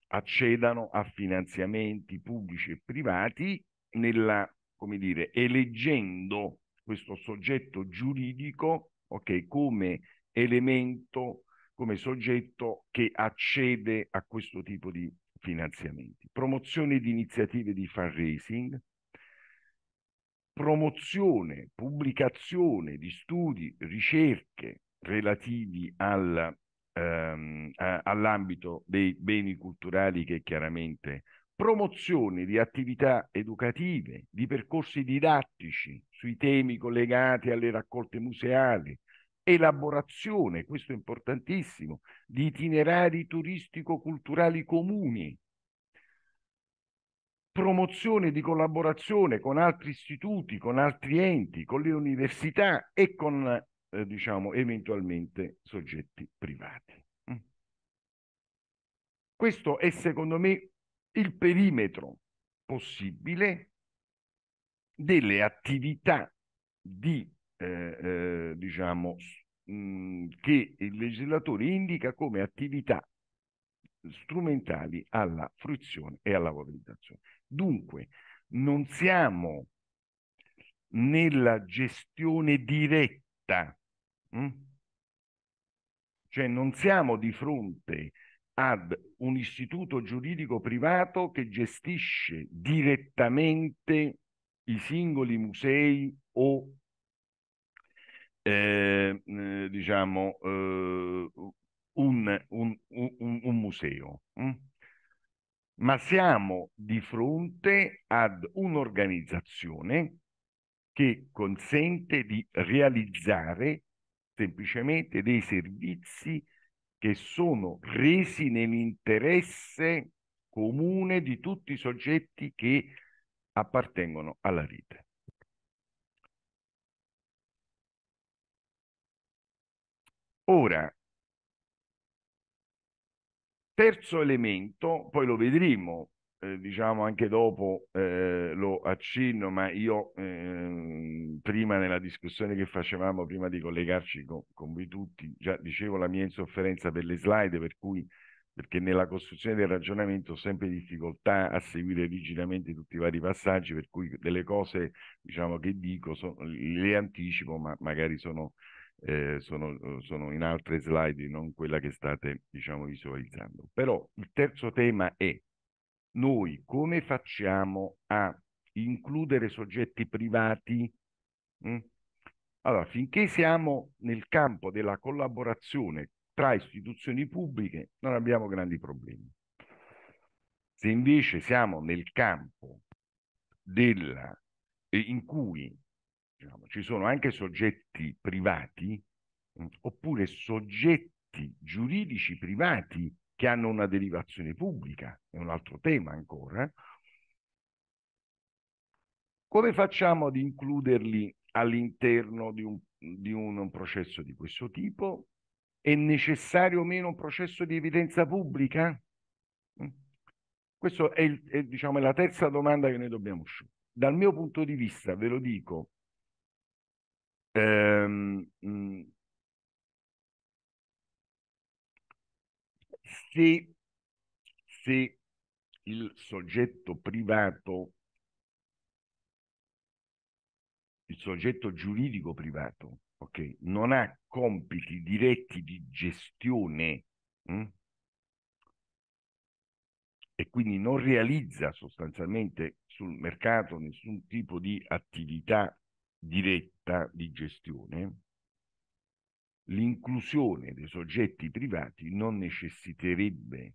accedano a finanziamenti pubblici e privati nella, come dire, eleggendo questo soggetto giuridico okay, come elemento, come soggetto che accede a questo tipo di finanziamenti. Promozione di iniziative di fundraising, promozione, pubblicazione di studi, ricerche relativi al, ehm, a, all'ambito dei beni culturali che chiaramente promozione di attività educative, di percorsi didattici sui temi collegati alle raccolte museali, elaborazione, questo è importantissimo, di itinerari turistico-culturali comuni promozione di collaborazione con altri istituti, con altri enti, con le università e con, eh, diciamo, eventualmente soggetti privati. Mm. Questo è secondo me il perimetro possibile delle attività di, eh, eh, diciamo, mm, che il legislatore indica come attività strumentali alla fruizione e alla valorizzazione. Dunque, non siamo nella gestione diretta, mh? Mm? cioè non siamo di fronte ad un istituto giuridico privato che gestisce direttamente i singoli musei o eh, mm, diciamo eh, un, un, un, un museo. Mh? Mm? ma siamo di fronte ad un'organizzazione che consente di realizzare semplicemente dei servizi che sono resi nell'interesse comune di tutti i soggetti che appartengono alla rete. Ora, Terzo elemento, poi lo vedremo, eh, diciamo anche dopo eh, lo accenno, ma io eh, prima nella discussione che facevamo, prima di collegarci con, con, voi tutti, già dicevo la mia insofferenza per le slide, per cui perché nella costruzione del ragionamento ho sempre difficoltà a seguire rigidamente tutti i vari passaggi, per cui delle cose diciamo, che dico sono, le anticipo, ma magari sono eh, sono, eh, sono, in altre slide, non quella che state diciamo, visualizzando. Però il terzo tema è noi come facciamo a includere soggetti privati? Mh? Mm? Allora, finché siamo nel campo della collaborazione tra istituzioni pubbliche non abbiamo grandi problemi. Se invece siamo nel campo della, eh, in cui diciamo, ci sono anche soggetti privati mm, oppure soggetti giuridici privati che hanno una derivazione pubblica, è un altro tema ancora. Come facciamo ad includerli all'interno di, un, di un, processo di questo tipo? È necessario o meno un processo di evidenza pubblica? Mm? Questa è, è, diciamo, la terza domanda che noi dobbiamo uscire. Dal mio punto di vista, ve lo dico, ehm, mhmm, se, se il soggetto privato, il soggetto giuridico privato, ok, non ha compiti diretti di gestione mh? Mm? e quindi non realizza sostanzialmente sul mercato nessun tipo di attività diretta di gestione, l'inclusione dei soggetti privati non necessiterebbe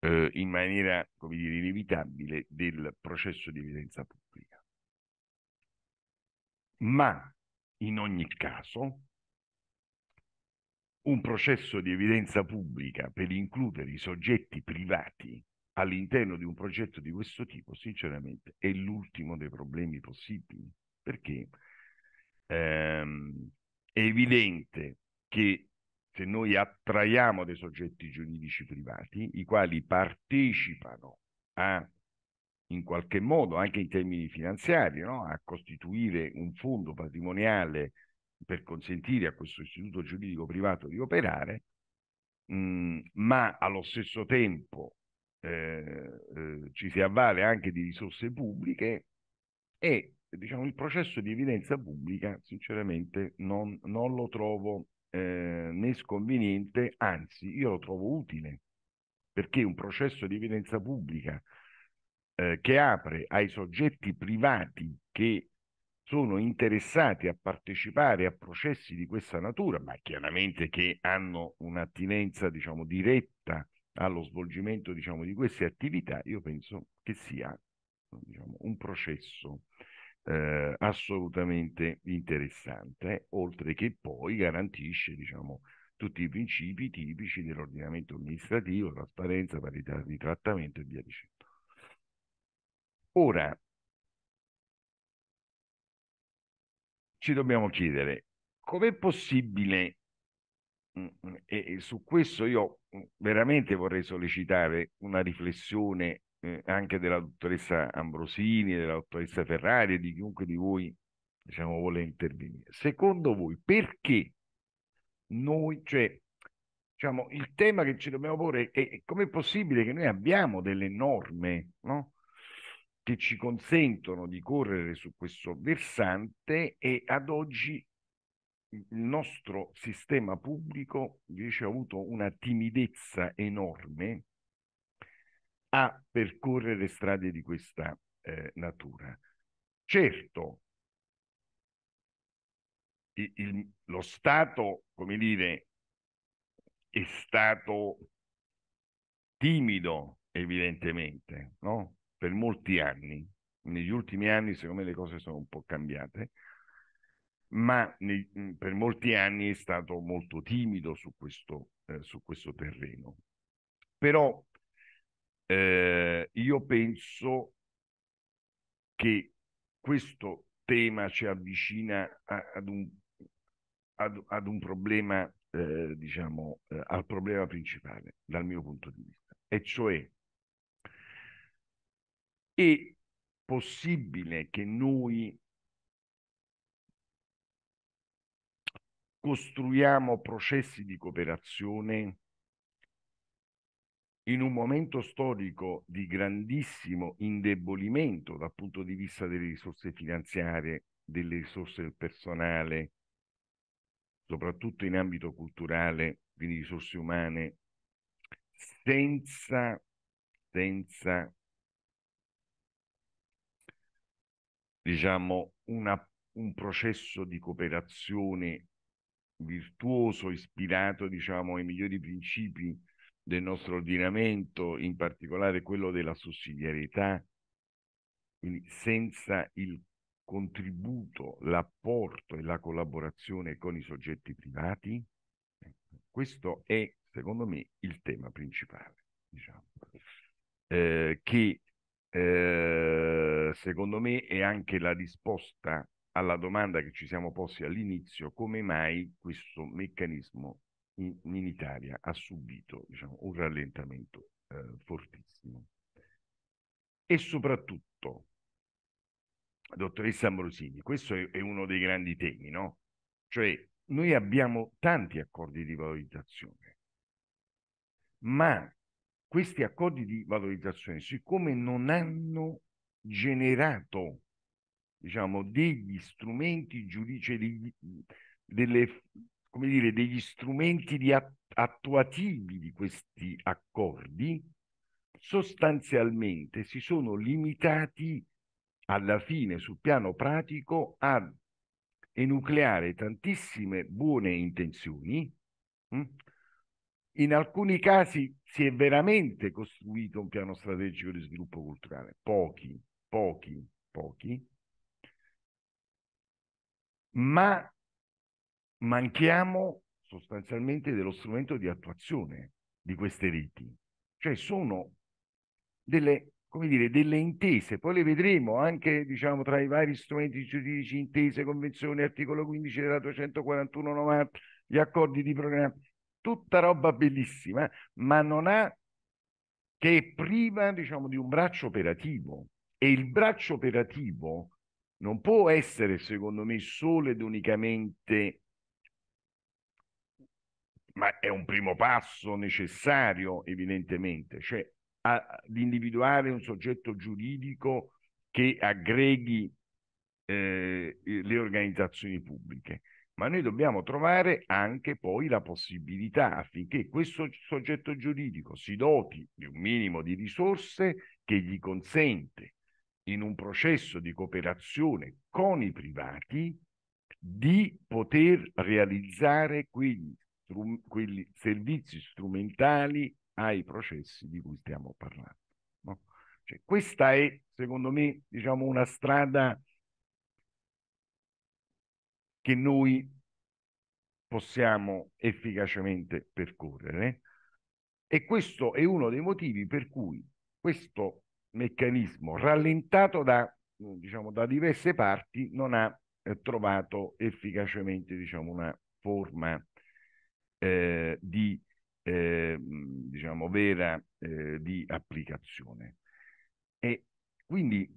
eh, in maniera, come dire, inevitabile del processo di evidenza pubblica. Ma in ogni caso un processo di evidenza pubblica per includere i soggetti privati all'interno di un progetto di questo tipo, sinceramente, è l'ultimo dei problemi possibili, perché ehm, è evidente che se noi attraiamo dei soggetti giuridici privati, i quali partecipano a, in qualche modo, anche in termini finanziari, no? a costituire un fondo patrimoniale per consentire a questo istituto giuridico privato di operare, mh, mm, ma allo stesso tempo eh, eh, ci si avvale anche di risorse pubbliche e diciamo, il processo di evidenza pubblica sinceramente non, non lo trovo eh, né sconveniente, anzi io lo trovo utile perché un processo di evidenza pubblica eh, che apre ai soggetti privati che sono interessati a partecipare a processi di questa natura, ma chiaramente che hanno un'attinenza diciamo, diretta allo svolgimento diciamo, di queste attività, io penso che sia diciamo, un processo eh, assolutamente interessante, oltre che poi garantisce diciamo, tutti i principi tipici dell'ordinamento amministrativo, trasparenza, parità di trattamento e via dicendo. Ora, ci dobbiamo chiedere com'è possibile Mm, mm, e su questo io mm, veramente vorrei sollecitare una riflessione eh, anche della dottoressa Ambrosini, della dottoressa Ferrari e di chiunque di voi diciamo, vuole intervenire. Secondo voi perché noi, cioè, diciamo, il tema che ci dobbiamo porre è come è possibile che noi abbiamo delle norme no? che ci consentono di correre su questo versante e ad oggi il nostro sistema pubblico invece ha avuto una timidezza enorme a percorrere strade di questa eh, natura. Certo, il, il, lo Stato, come dire, è stato timido, evidentemente, no? per molti anni. Negli ultimi anni, secondo me, le cose sono un po' cambiate ma nei, mm, per molti anni è stato molto timido su questo, eh, su questo terreno. Però eh, io penso che questo tema ci avvicina a, ad, un, ad, ad, un, problema, eh, diciamo, eh, al problema principale dal mio punto di vista, e cioè è possibile che noi costruiamo processi di cooperazione in un momento storico di grandissimo indebolimento dal punto di vista delle risorse finanziarie, delle risorse del personale, soprattutto in ambito culturale, quindi risorse umane, senza, senza diciamo, una, un processo di cooperazione virtuoso, ispirato diciamo, ai migliori principi del nostro ordinamento, in particolare quello della sussidiarietà, quindi senza il contributo, l'apporto e la collaborazione con i soggetti privati? Questo è, secondo me, il tema principale, diciamo, eh, che eh, secondo me è anche la risposta alla domanda che ci siamo posti all'inizio, come mai questo meccanismo in, in Italia ha subito diciamo, un rallentamento eh, fortissimo. E soprattutto, dottoressa Ambrosini, questo è, è uno dei grandi temi, no? Cioè, noi abbiamo tanti accordi di valorizzazione, ma questi accordi di valorizzazione, siccome non hanno generato diciamo, degli strumenti giudice, delle, come dire, degli strumenti di attuativi di questi accordi, sostanzialmente si sono limitati alla fine sul piano pratico a enucleare tantissime buone intenzioni. Hm? In alcuni casi si è veramente costruito un piano strategico di sviluppo culturale, pochi, pochi, pochi, ma manchiamo sostanzialmente dello strumento di attuazione di queste reti. Cioè sono delle, dire, delle intese, poi le vedremo anche diciamo, tra i vari strumenti giuridici, intese, convenzioni, articolo 15 della 241-90, gli accordi di programma, tutta roba bellissima, ma non ha che è priva diciamo, di un braccio operativo. E il braccio operativo non può essere, secondo me, solo ed unicamente, ma è un primo passo necessario, evidentemente, cioè ad individuare un soggetto giuridico che aggreghi eh, le organizzazioni pubbliche. Ma noi dobbiamo trovare anche poi la possibilità affinché questo soggetto giuridico si doti di un minimo di risorse che gli consente in un processo di cooperazione con i privati di poter realizzare quegli, quegli servizi strumentali ai processi di cui stiamo parlando. No? Cioè, questa è, secondo me, diciamo, una strada che noi possiamo efficacemente percorrere. Eh? E questo è uno dei motivi per cui questo meccanismo rallentato da, diciamo, da diverse parti non ha eh, trovato efficacemente diciamo, una forma eh, di eh, diciamo, vera eh, di applicazione. E quindi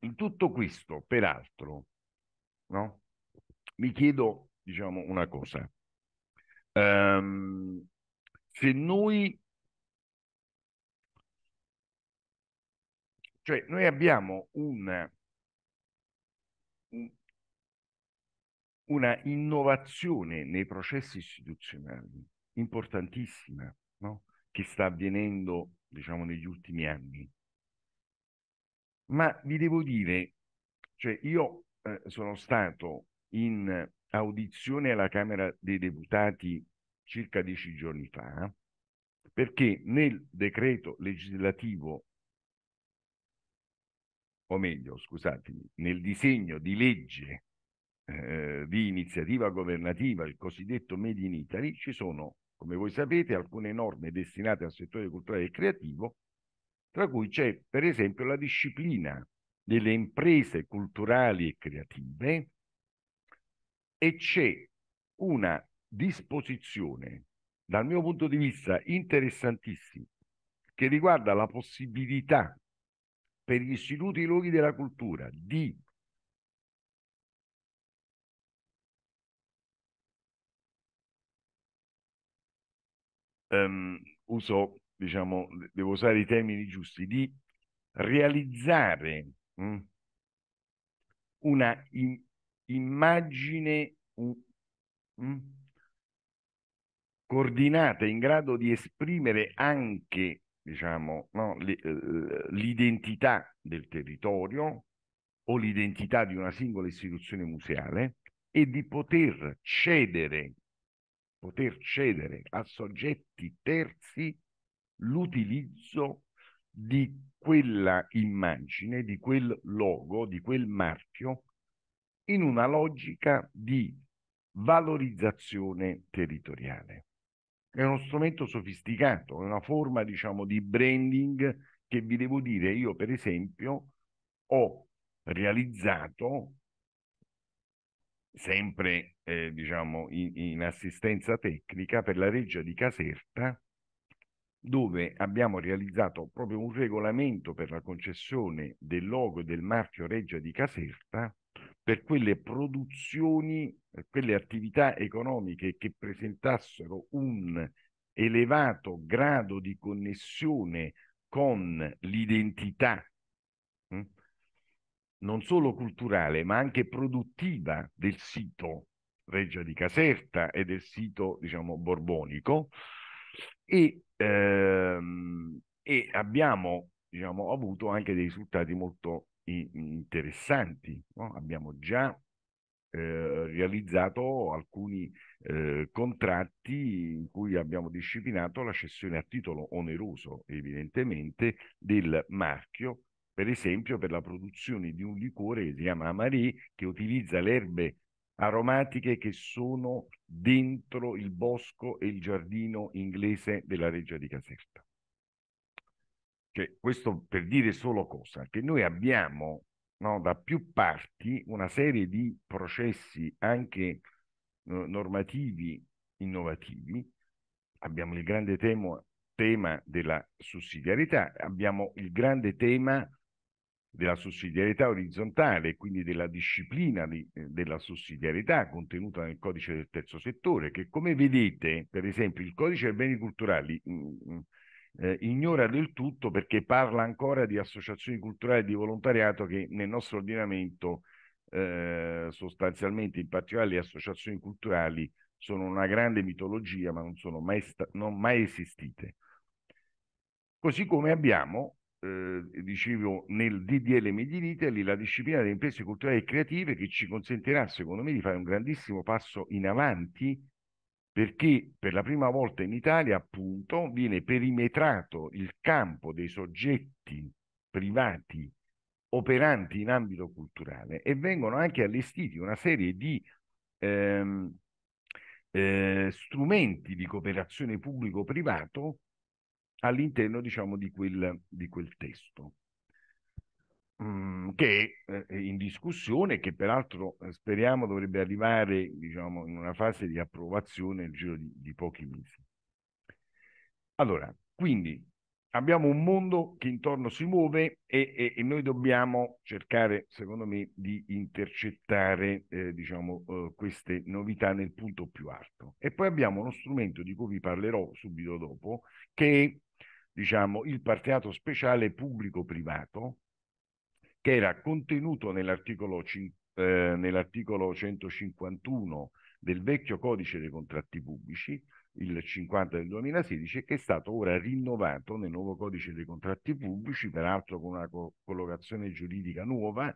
in tutto questo, peraltro, no? mi chiedo diciamo, una cosa. Um, se noi, cioè noi abbiamo una, una innovazione nei processi istituzionali importantissima no? che sta avvenendo diciamo negli ultimi anni ma vi devo dire cioè io eh, sono stato in audizione alla Camera dei Deputati circa dieci giorni fa, perché nel decreto legislativo, o meglio, scusatemi, nel disegno di legge eh, di iniziativa governativa, il cosiddetto Made in Italy, ci sono, come voi sapete, alcune norme destinate al settore culturale e creativo, tra cui c'è per esempio la disciplina delle imprese culturali e creative e c'è una disposizione, dal mio punto di vista, interessantissima, che riguarda la possibilità per gli istituti e i luoghi della cultura di Um, uso, diciamo, devo usare i termini giusti, di realizzare mh, mm, una in, immagine, mh, mm, coordinata in grado di esprimere anche diciamo, no, eh, l'identità del territorio o l'identità di una singola istituzione museale e di poter cedere, poter cedere a soggetti terzi l'utilizzo di quella immagine, di quel logo, di quel marchio in una logica di valorizzazione territoriale è uno strumento sofisticato, è una forma diciamo di branding che vi devo dire, io per esempio ho realizzato sempre eh, diciamo in, in, assistenza tecnica per la reggia di Caserta dove abbiamo realizzato proprio un regolamento per la concessione del logo e del marchio Reggia di Caserta per quelle produzioni, per quelle attività economiche che presentassero un elevato grado di connessione con l'identità hm, non solo culturale ma anche produttiva del sito Regia di Caserta e del sito diciamo borbonico e, ehm, e abbiamo diciamo, avuto anche dei risultati molto Mhmm, interessanti. No? Abbiamo già eh, realizzato alcuni eh, contratti in cui abbiamo disciplinato la cessione a titolo oneroso, evidentemente, del marchio, per esempio per la produzione di un liquore che si chiama Amaré, che utilizza le erbe aromatiche che sono dentro il bosco e il giardino inglese della Reggia di Caserta. Cioè, questo per dire solo cosa? Che noi abbiamo no, da più parti una serie di processi anche no, normativi innovativi. Abbiamo il grande tema, tema della sussidiarietà, abbiamo il grande tema della sussidiarietà orizzontale, quindi della disciplina di, eh, della sussidiarietà contenuta nel codice del terzo settore, che come vedete, per esempio, il codice dei beni culturali mh, mm, mm, eh, ignora del tutto perché parla ancora di associazioni culturali di volontariato che nel nostro ordinamento eh, sostanzialmente, in particolare le associazioni culturali, sono una grande mitologia ma non sono mai, sta- non mai esistite. Così come abbiamo, eh, dicevo, nel DDL Made in Italy la disciplina delle imprese culturali e creative che ci consentirà, secondo me, di fare un grandissimo passo in avanti perché per la prima volta in Italia appunto viene perimetrato il campo dei soggetti privati operanti in ambito culturale e vengono anche allestiti una serie di ehm, eh, strumenti di cooperazione pubblico-privato all'interno diciamo di quel, di quel testo. Mhmm, che eh, è in discussione che peraltro eh, speriamo dovrebbe arrivare diciamo, in una fase di approvazione nel giro di, di pochi mesi. Allora, quindi abbiamo un mondo che intorno si muove e, e, e noi dobbiamo cercare, secondo me, di intercettare eh, diciamo, eh, queste novità nel punto più alto. E poi abbiamo uno strumento di cui vi parlerò subito dopo, che è diciamo, il partenariato speciale pubblico-privato, che era contenuto nell'articolo, eh, nell'articolo 151 del vecchio codice dei contratti pubblici, il 50 del 2016, che è stato ora rinnovato nel nuovo codice dei contratti pubblici, peraltro con una co- collocazione giuridica nuova,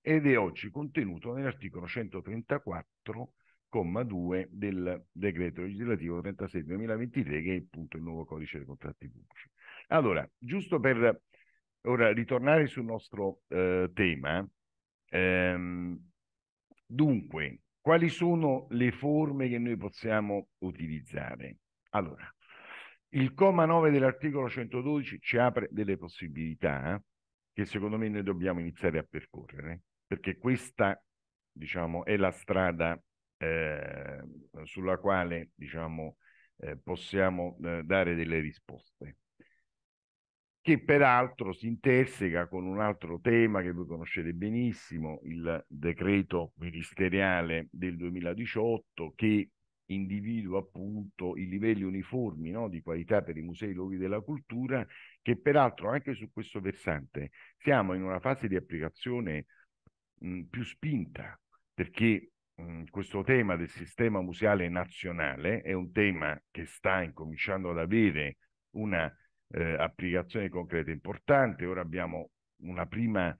ed è oggi contenuto nell'articolo 134,2 del decreto legislativo 36-2023, che è appunto il nuovo codice dei contratti pubblici. Allora, giusto per Ora, ritornare sul nostro eh, tema, ehm, dunque, quali sono le forme che noi possiamo utilizzare? Allora, il comma 9 dell'articolo 112 ci apre delle possibilità che secondo me noi dobbiamo iniziare a percorrere, perché questa, diciamo, è la strada eh, sulla quale, diciamo, eh, possiamo eh, dare delle risposte che peraltro si interseca con un altro tema che voi conoscete benissimo, il decreto ministeriale del 2018 che individua appunto i livelli uniformi no, di qualità per i musei e i luoghi della cultura, che peraltro anche su questo versante siamo in una fase di applicazione mh, più spinta, perché mh, questo tema del sistema museale nazionale è un tema che sta incominciando ad avere una eh, applicazioni concrete importanti. Ora abbiamo una prima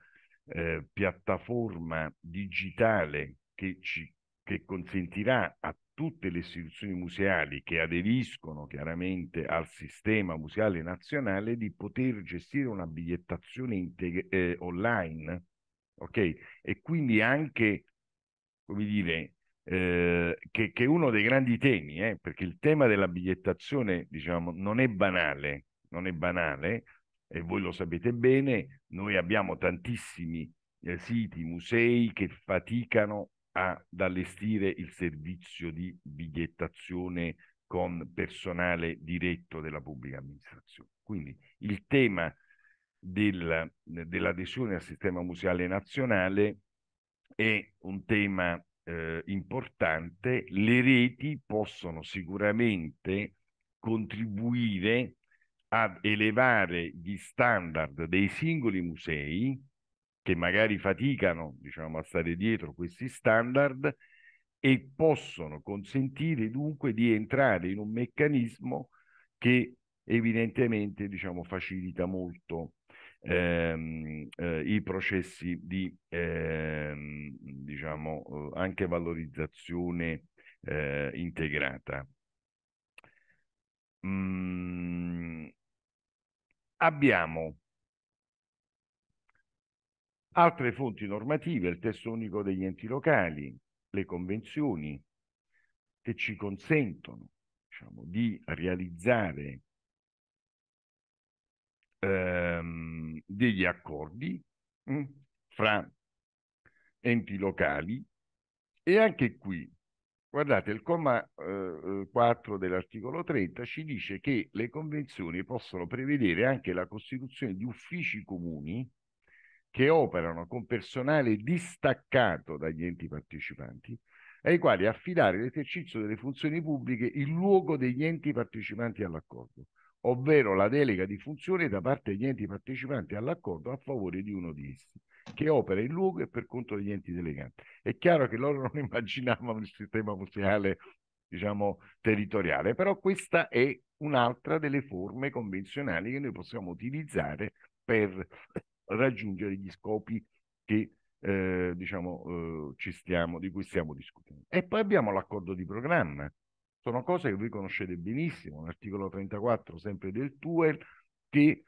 eh, piattaforma digitale che, ci, che consentirà a tutte le istituzioni museali che aderiscono chiaramente al sistema museale nazionale di poter gestire una bigliettazione integ- eh, online, ok? E quindi anche, come dire, eh, che, che, è uno dei grandi temi, eh, perché il tema della bigliettazione, diciamo, non è banale, non è banale e voi lo sapete bene, noi abbiamo tantissimi eh, siti, musei che faticano ad allestire il servizio di bigliettazione con personale diretto della pubblica amministrazione. Quindi il tema del, dell'adesione al sistema museale nazionale è un tema eh, importante. Le reti possono sicuramente contribuire ad elevare gli standard dei singoli musei che magari faticano diciamo, a stare dietro questi standard e possono consentire dunque di entrare in un meccanismo che evidentemente diciamo, facilita molto ehm, eh, i processi di ehm, diciamo, eh, anche valorizzazione eh, integrata. Mm, Abbiamo altre fonti normative, il testo unico degli enti locali, le convenzioni che ci consentono diciamo, di realizzare ehm, degli accordi mh, hm, fra enti locali e anche qui Guardate, il comma eh, 4 eh, dell'articolo 30 ci dice che le convenzioni possono prevedere anche la costituzione di uffici comuni che operano con personale distaccato dagli enti partecipanti, ai quali affidare l'esercizio delle funzioni pubbliche in luogo degli enti partecipanti all'accordo, ovvero la delega di funzione da parte degli enti partecipanti all'accordo a favore di uno di essi che opera in luogo e per conto degli enti deleganti. È chiaro che loro non immaginavano il sistema museale diciamo, territoriale, però questa è un'altra delle forme convenzionali che noi possiamo utilizzare per raggiungere gli scopi che, eh, diciamo, eh, stiamo, di cui stiamo discutendo. E poi abbiamo l'accordo di programma. Sono cose che voi conoscete benissimo, l'articolo 34 sempre del TUEL che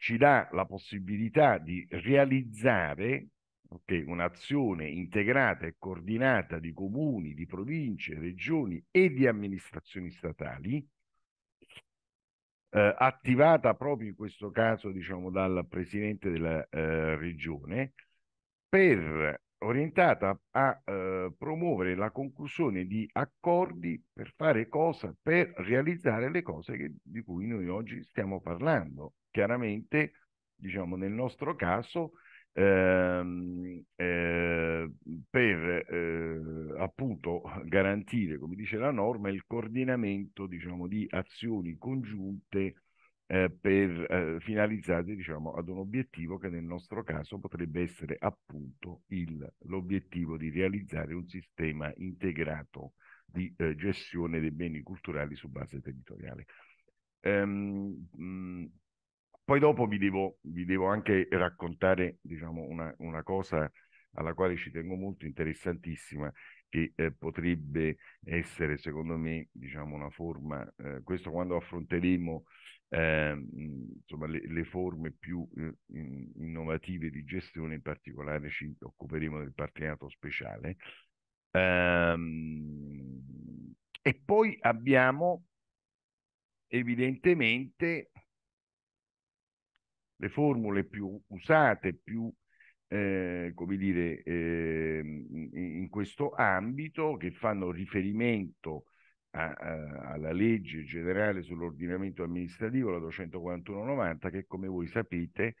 ci dà la possibilità di realizzare okay, un'azione integrata e coordinata di comuni, di province, regioni e di amministrazioni statali, eh, attivata proprio in questo caso diciamo, dal Presidente della eh, Regione, per orientata a eh, promuovere la conclusione di accordi per fare cosa? Per realizzare le cose che, di cui noi oggi stiamo parlando. Chiaramente, diciamo, nel nostro caso, ehm, eh, per eh, appunto garantire, come dice la norma, il coordinamento diciamo, di azioni congiunte eh, per, eh, finalizzate diciamo, ad un obiettivo che nel nostro caso potrebbe essere appunto il, l'obiettivo di realizzare un sistema integrato di eh, gestione dei beni culturali su base territoriale. Ehm, mh, poi dopo vi devo, vi devo anche raccontare diciamo, una, una, cosa alla quale ci tengo molto interessantissima che eh, potrebbe essere secondo me diciamo, una forma, eh, questo quando affronteremo eh, insomma, le, le, forme più eh, innovative di gestione, in particolare ci occuperemo del partenariato speciale. Ehm, e poi abbiamo evidentemente le formule più usate, più eh, come dire, eh, in questo ambito, che fanno riferimento a, a, alla legge generale sull'ordinamento amministrativo, la 241-90, che come voi sapete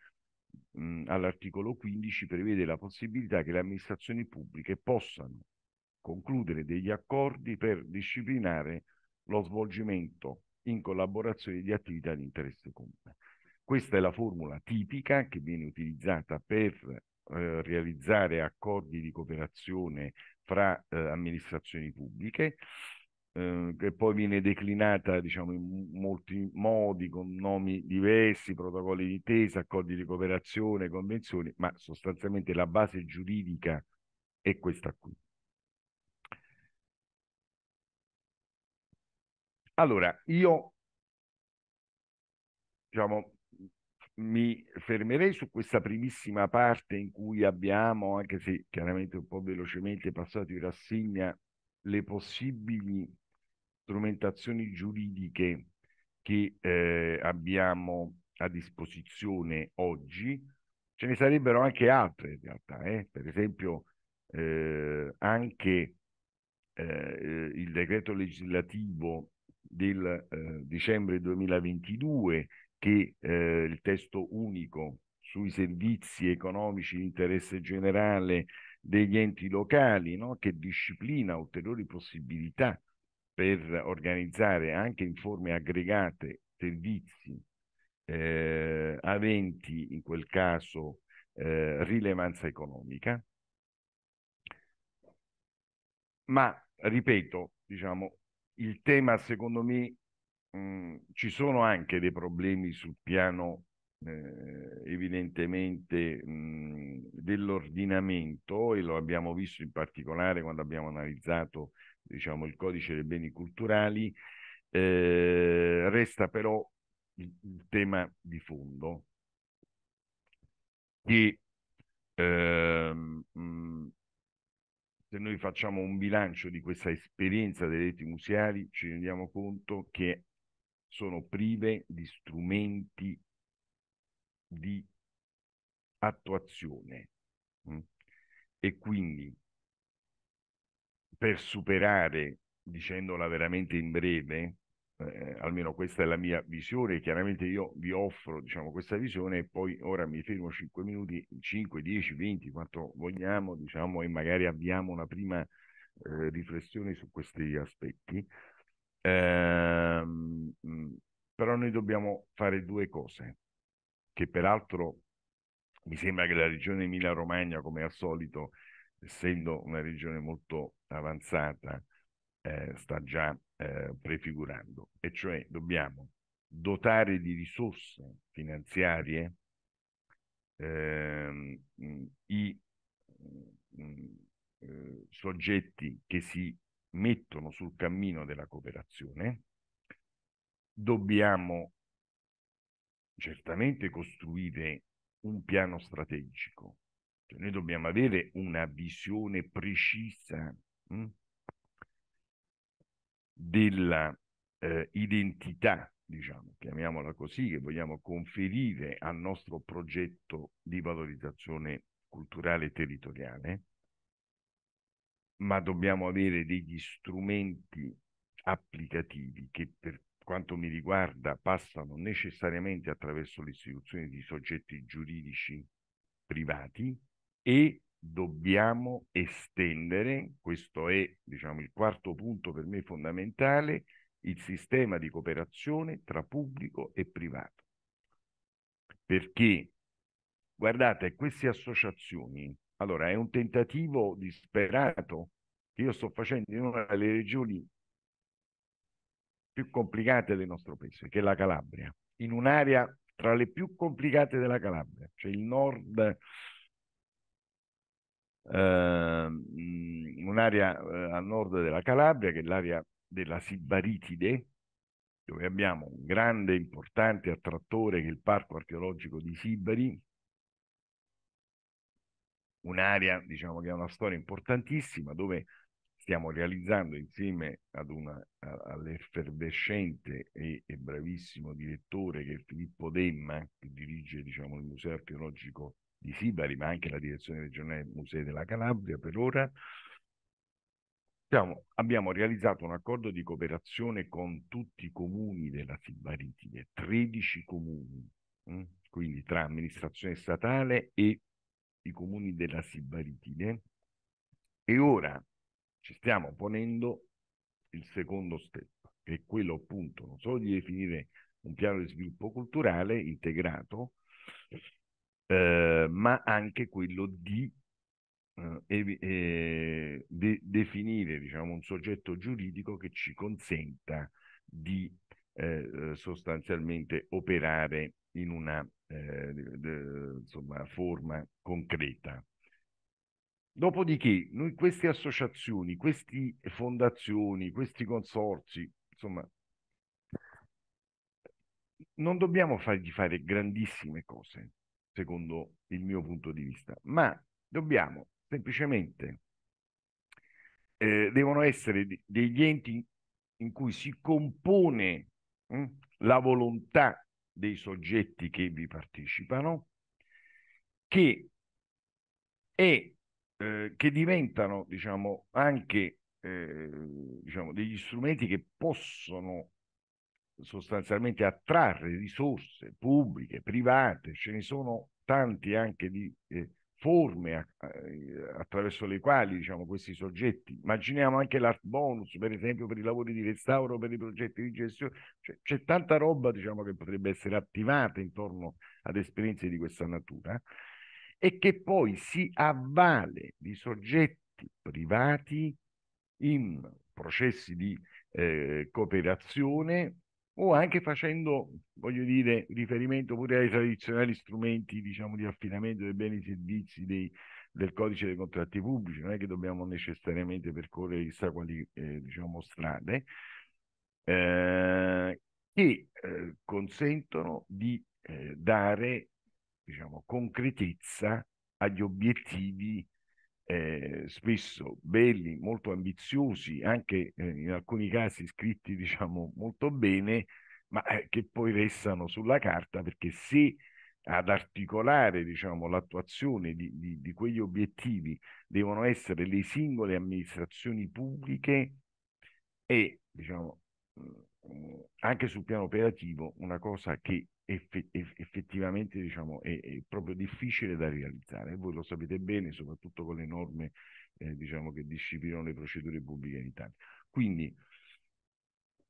mh, all'articolo 15 prevede la possibilità che le amministrazioni pubbliche possano concludere degli accordi per disciplinare lo svolgimento in collaborazione di attività di interesse comune. Questa è la formula tipica che viene utilizzata per eh, realizzare accordi di cooperazione fra eh, amministrazioni pubbliche Ehm, che poi viene declinata diciamo, in molti modi, con nomi diversi, protocolli di intesa, accordi di cooperazione, convenzioni, ma sostanzialmente la base giuridica è questa qui. Allora, io diciamo, mi fermerei su questa primissima parte in cui abbiamo, anche se chiaramente un po' velocemente passato in rassegna, le possibili strumentazioni giuridiche che eh, abbiamo a disposizione oggi, ce ne sarebbero anche altre in realtà, eh? per esempio eh, anche eh, il decreto legislativo del eh, dicembre 2022 che eh, il testo unico sui servizi economici di interesse generale degli enti locali, no? che disciplina ulteriori possibilità per organizzare anche in forme aggregate servizi eh, aventi in quel caso eh, rilevanza economica. Ma ripeto, diciamo, il tema secondo me mh, mm, ci sono anche dei problemi sul piano eh, evidentemente mh, mm, dell'ordinamento e lo abbiamo visto in particolare quando abbiamo analizzato diciamo, il codice dei beni culturali, eh, resta però il, il, tema di fondo che eh, se noi facciamo un bilancio di questa esperienza delle reti museali ci rendiamo conto che sono prive di strumenti di attuazione mh? Mm, e quindi per superare, dicendola veramente in breve, eh, almeno questa è la mia visione, chiaramente io vi offro diciamo, questa visione e poi ora mi fermo 5 minuti, 5, 10, 20, quanto vogliamo, diciamo, e magari abbiamo una prima eh, riflessione su questi aspetti. Eh, però noi dobbiamo fare due cose, che peraltro mi sembra che la regione Emilia-Romagna, come al solito, essendo una regione molto avanzata, eh, sta già eh, prefigurando. E cioè dobbiamo dotare di risorse finanziarie ehm, mm, mm, eh, i soggetti che si mettono sul cammino della cooperazione. Dobbiamo certamente costruire un piano strategico cioè noi dobbiamo avere una visione precisa mh, mm, della eh, identità, diciamo, chiamiamola così, che vogliamo conferire al nostro progetto di valorizzazione culturale e territoriale, ma dobbiamo avere degli strumenti applicativi che per quanto mi riguarda passano necessariamente attraverso l'istituzione di soggetti giuridici privati e dobbiamo estendere, questo è diciamo, il quarto punto per me fondamentale, il sistema di cooperazione tra pubblico e privato. Perché, guardate, queste associazioni, allora è un tentativo disperato che io sto facendo in una delle regioni più complicate del nostro paese, che è la Calabria, in un'area tra le più complicate della Calabria, cioè il nord eh, un'area eh, a nord della Calabria che è l'area della Sibaritide, dove abbiamo un grande importante attrattore che è il parco archeologico di Sibari, un'area diciamo che ha una storia importantissima dove stiamo realizzando insieme ad una, all'effervescente e, e, bravissimo direttore che è Filippo Demma che dirige diciamo, il museo archeologico di Sibari, ma anche la direzione regionale Musei della Calabria per ora, Siamo, abbiamo realizzato un accordo di cooperazione con tutti i comuni della Sibaritide, 13 comuni, mm? quindi tra amministrazione statale e i comuni della Sibaritide. E ora ci stiamo ponendo il secondo step, che è quello appunto non solo di definire un piano di sviluppo culturale integrato, eh, ma anche quello di, eh, eh, de- definire diciamo, un soggetto giuridico che ci consenta di eh, sostanzialmente operare in una eh, de- de- insomma, forma concreta. Dopodiché, noi queste associazioni, queste fondazioni, questi consorzi, insomma, non dobbiamo fargli fare grandissime cose, secondo il mio punto di vista, ma dobbiamo semplicemente, eh, devono essere degli enti in cui si compone mh, hm, la volontà dei soggetti che vi partecipano, che, è, eh, che diventano diciamo, anche eh, diciamo, degli strumenti che possono sostanzialmente attrarre risorse pubbliche, private, ce ne sono tanti anche di eh, forme a, eh, attraverso le quali diciamo, questi soggetti, immaginiamo anche l'art bonus per esempio per i lavori di restauro, per i progetti di gestione, cioè, c'è tanta roba diciamo, che potrebbe essere attivata intorno ad esperienze di questa natura e che poi si avvale di soggetti privati in processi di eh, cooperazione o anche facendo, voglio dire, riferimento pure ai tradizionali strumenti diciamo, di affidamento dei beni e servizi dei, del codice dei contratti pubblici, non è che dobbiamo necessariamente percorrere chissà quali eh, diciamo, strade, eh, che eh, consentono di eh, dare diciamo, concretezza agli obiettivi eh, spesso belli, molto ambiziosi, anche eh, in alcuni casi scritti diciamo molto bene, ma eh, che poi restano sulla carta perché se ad articolare diciamo, l'attuazione di, di, di quegli obiettivi devono essere le singole amministrazioni pubbliche e diciamo, mm, anche sul piano operativo una cosa che effettivamente diciamo, è, è, proprio difficile da realizzare. Voi lo sapete bene, soprattutto con le norme eh, diciamo, che disciplinano le procedure pubbliche in Italia. Quindi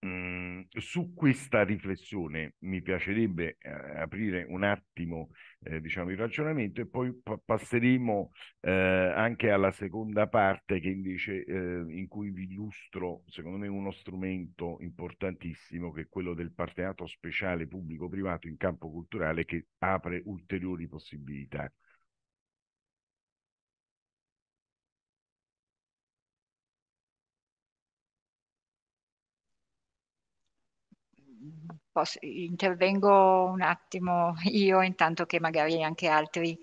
Mhmm, su questa riflessione mi piacerebbe eh, aprire un attimo eh, diciamo, il ragionamento e poi p- passeremo eh, anche alla seconda parte che invece eh, in cui vi illustro secondo me uno strumento importantissimo che è quello del partenariato speciale pubblico-privato in campo culturale che apre ulteriori possibilità. Posso, intervengo un attimo io, intanto che magari anche altri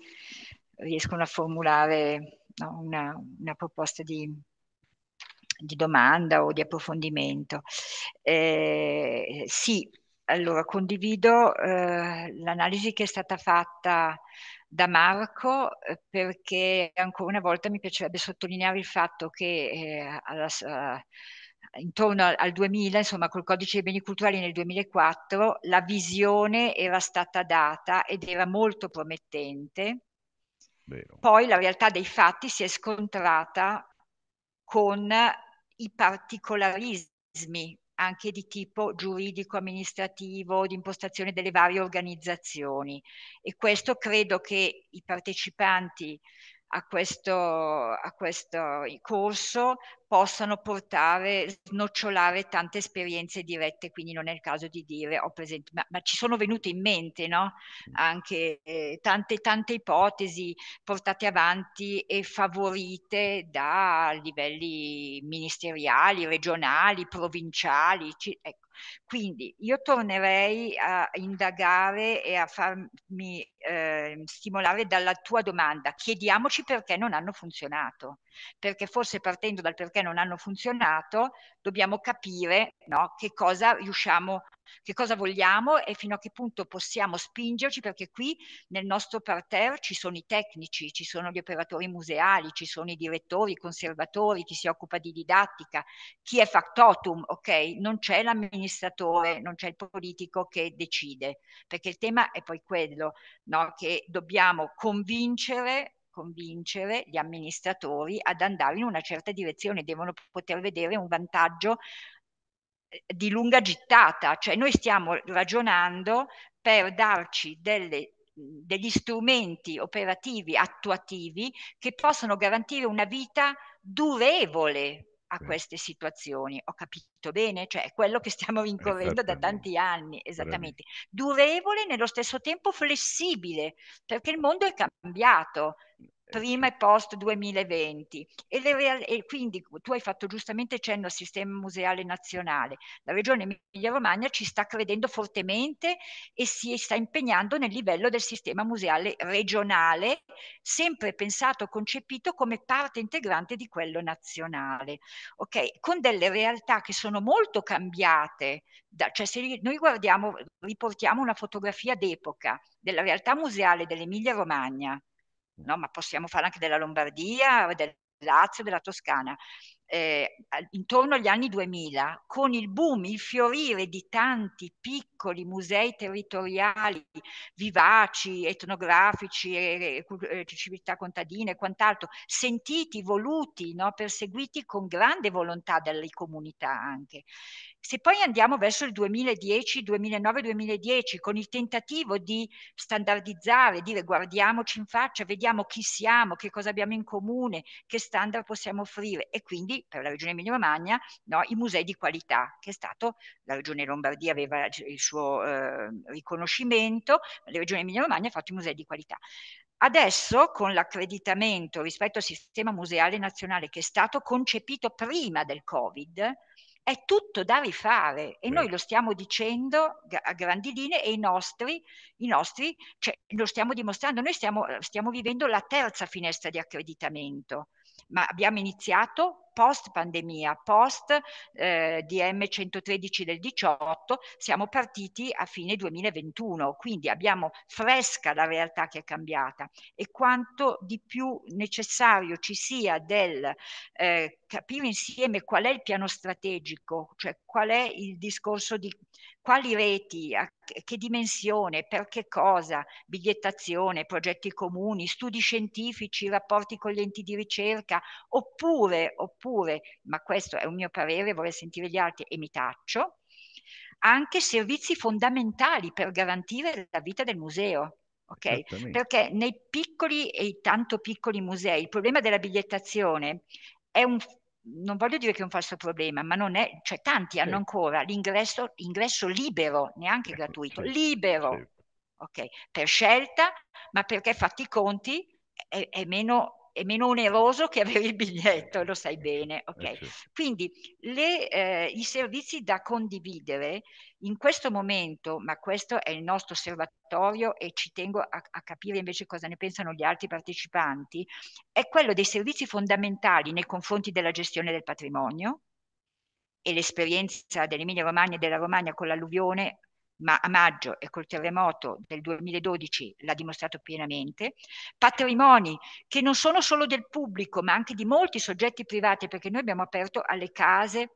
riescono a formulare no, una, una, proposta di, di, domanda o di approfondimento. Eh, sì, allora condivido eh, l'analisi che è stata fatta da Marco eh, perché ancora una volta mi piacerebbe sottolineare il fatto che eh, alla, intorno al 2000, insomma col codice dei beni culturali nel 2004, la visione era stata data ed era molto promettente. Vero. Poi la realtà dei fatti si è scontrata con i particolarismi anche di tipo giuridico, amministrativo, di impostazione delle varie organizzazioni. E questo credo che i partecipanti a questo, a questo corso possano portare, snocciolare tante esperienze dirette, quindi non è il caso di dire ho presente, ma, ma ci sono venute in mente no? anche eh, tante, tante ipotesi portate avanti e favorite da livelli ministeriali, regionali, provinciali. Ci, ecco. Quindi io tornerei a indagare e a farmi eh, stimolare dalla tua domanda. Chiediamoci perché non hanno funzionato, perché forse partendo dal perché perché non hanno funzionato, dobbiamo capire no, che cosa riusciamo, che cosa vogliamo e fino a che punto possiamo spingerci, perché qui nel nostro parterre ci sono i tecnici, ci sono gli operatori museali, ci sono i direttori, i conservatori, chi si occupa di didattica, chi è factotum, ok? Non c'è l'amministratore, non c'è il politico che decide, perché il tema è poi quello, no, che dobbiamo convincere convincere gli amministratori ad andare in una certa direzione, devono poter vedere un vantaggio eh, di lunga gittata, cioè noi stiamo ragionando per darci delle degli strumenti operativi attuativi che possono garantire una vita durevole a queste situazioni. Ho capito capito bene? Cioè è quello che stiamo rincorrendo da tanti anni, esattamente. Durevole, e nello stesso tempo flessibile, perché il mondo è cambiato eh, prima e post 2020 e, real- e, quindi tu hai fatto giustamente cenno al sistema museale nazionale. La regione Emilia Romagna ci sta credendo fortemente e si sta impegnando nel livello del sistema museale regionale, sempre pensato e concepito come parte integrante di quello nazionale, ok, con delle realtà che sono sono molto cambiate. Da, cioè se noi guardiamo, riportiamo una fotografia d'epoca della realtà museale dell'Emilia Romagna, no? ma possiamo fare anche della Lombardia, del Lazio, della Toscana, eh, intorno agli anni 2000, con il boom, il fiorire di tanti piccoli musei territoriali vivaci, etnografici, e, eh, civiltà contadine e quant'altro, sentiti, voluti, no? perseguiti con grande volontà dalle comunità anche. Se poi andiamo verso il 2010, 2009-2010, con il tentativo di standardizzare, dire guardiamoci in faccia, vediamo chi siamo, che cosa abbiamo in comune, che standard possiamo offrire e quindi per la regione Emilia-Romagna no, i musei di qualità, che è stato, la regione Lombardia aveva il suo eh, riconoscimento, la regione Emilia-Romagna ha fatto i musei di qualità. Adesso, con l'accreditamento rispetto al sistema museale nazionale che è stato concepito prima del Covid, è tutto da rifare e Beh. noi certo. lo stiamo dicendo a grandi linee e i nostri, i nostri cioè, lo stiamo dimostrando, noi stiamo, stiamo vivendo la terza finestra di accreditamento ma abbiamo iniziato post pandemia, post eh, DM 113 del 18, siamo partiti a fine 2021, quindi abbiamo fresca la realtà che è cambiata e quanto di più necessario ci sia del eh, capire insieme qual è il piano strategico, cioè qual è il discorso di quali reti, a che dimensione, per che cosa, bigliettazione, progetti comuni, studi scientifici, rapporti con gli enti di ricerca, oppure, oppure, ma questo è un mio parere, vorrei sentire gli altri e mi taccio, anche servizi fondamentali per garantire la vita del museo. Okay? Perché nei piccoli e tanto piccoli musei il problema della bigliettazione è un non voglio dire che è un falso problema, ma non è, cioè tanti hanno ancora l'ingresso libero, neanche ecco, gratuito, libero, ok, per scelta, ma perché fatti i conti è, è meno è meno oneroso che avere il biglietto, lo sai bene. Eh, okay? Certo. Quindi le, eh, i servizi da condividere in questo momento, ma questo è il nostro osservatorio e ci tengo a, a capire invece cosa ne pensano gli altri partecipanti, è quello dei servizi fondamentali nei confronti della gestione del patrimonio, e l'esperienza dell'Emilia Romagna e della Romagna con l'alluvione ma a maggio e col terremoto del 2012 l'ha dimostrato pienamente, patrimoni che non sono solo del pubblico ma anche di molti soggetti privati perché noi abbiamo aperto alle case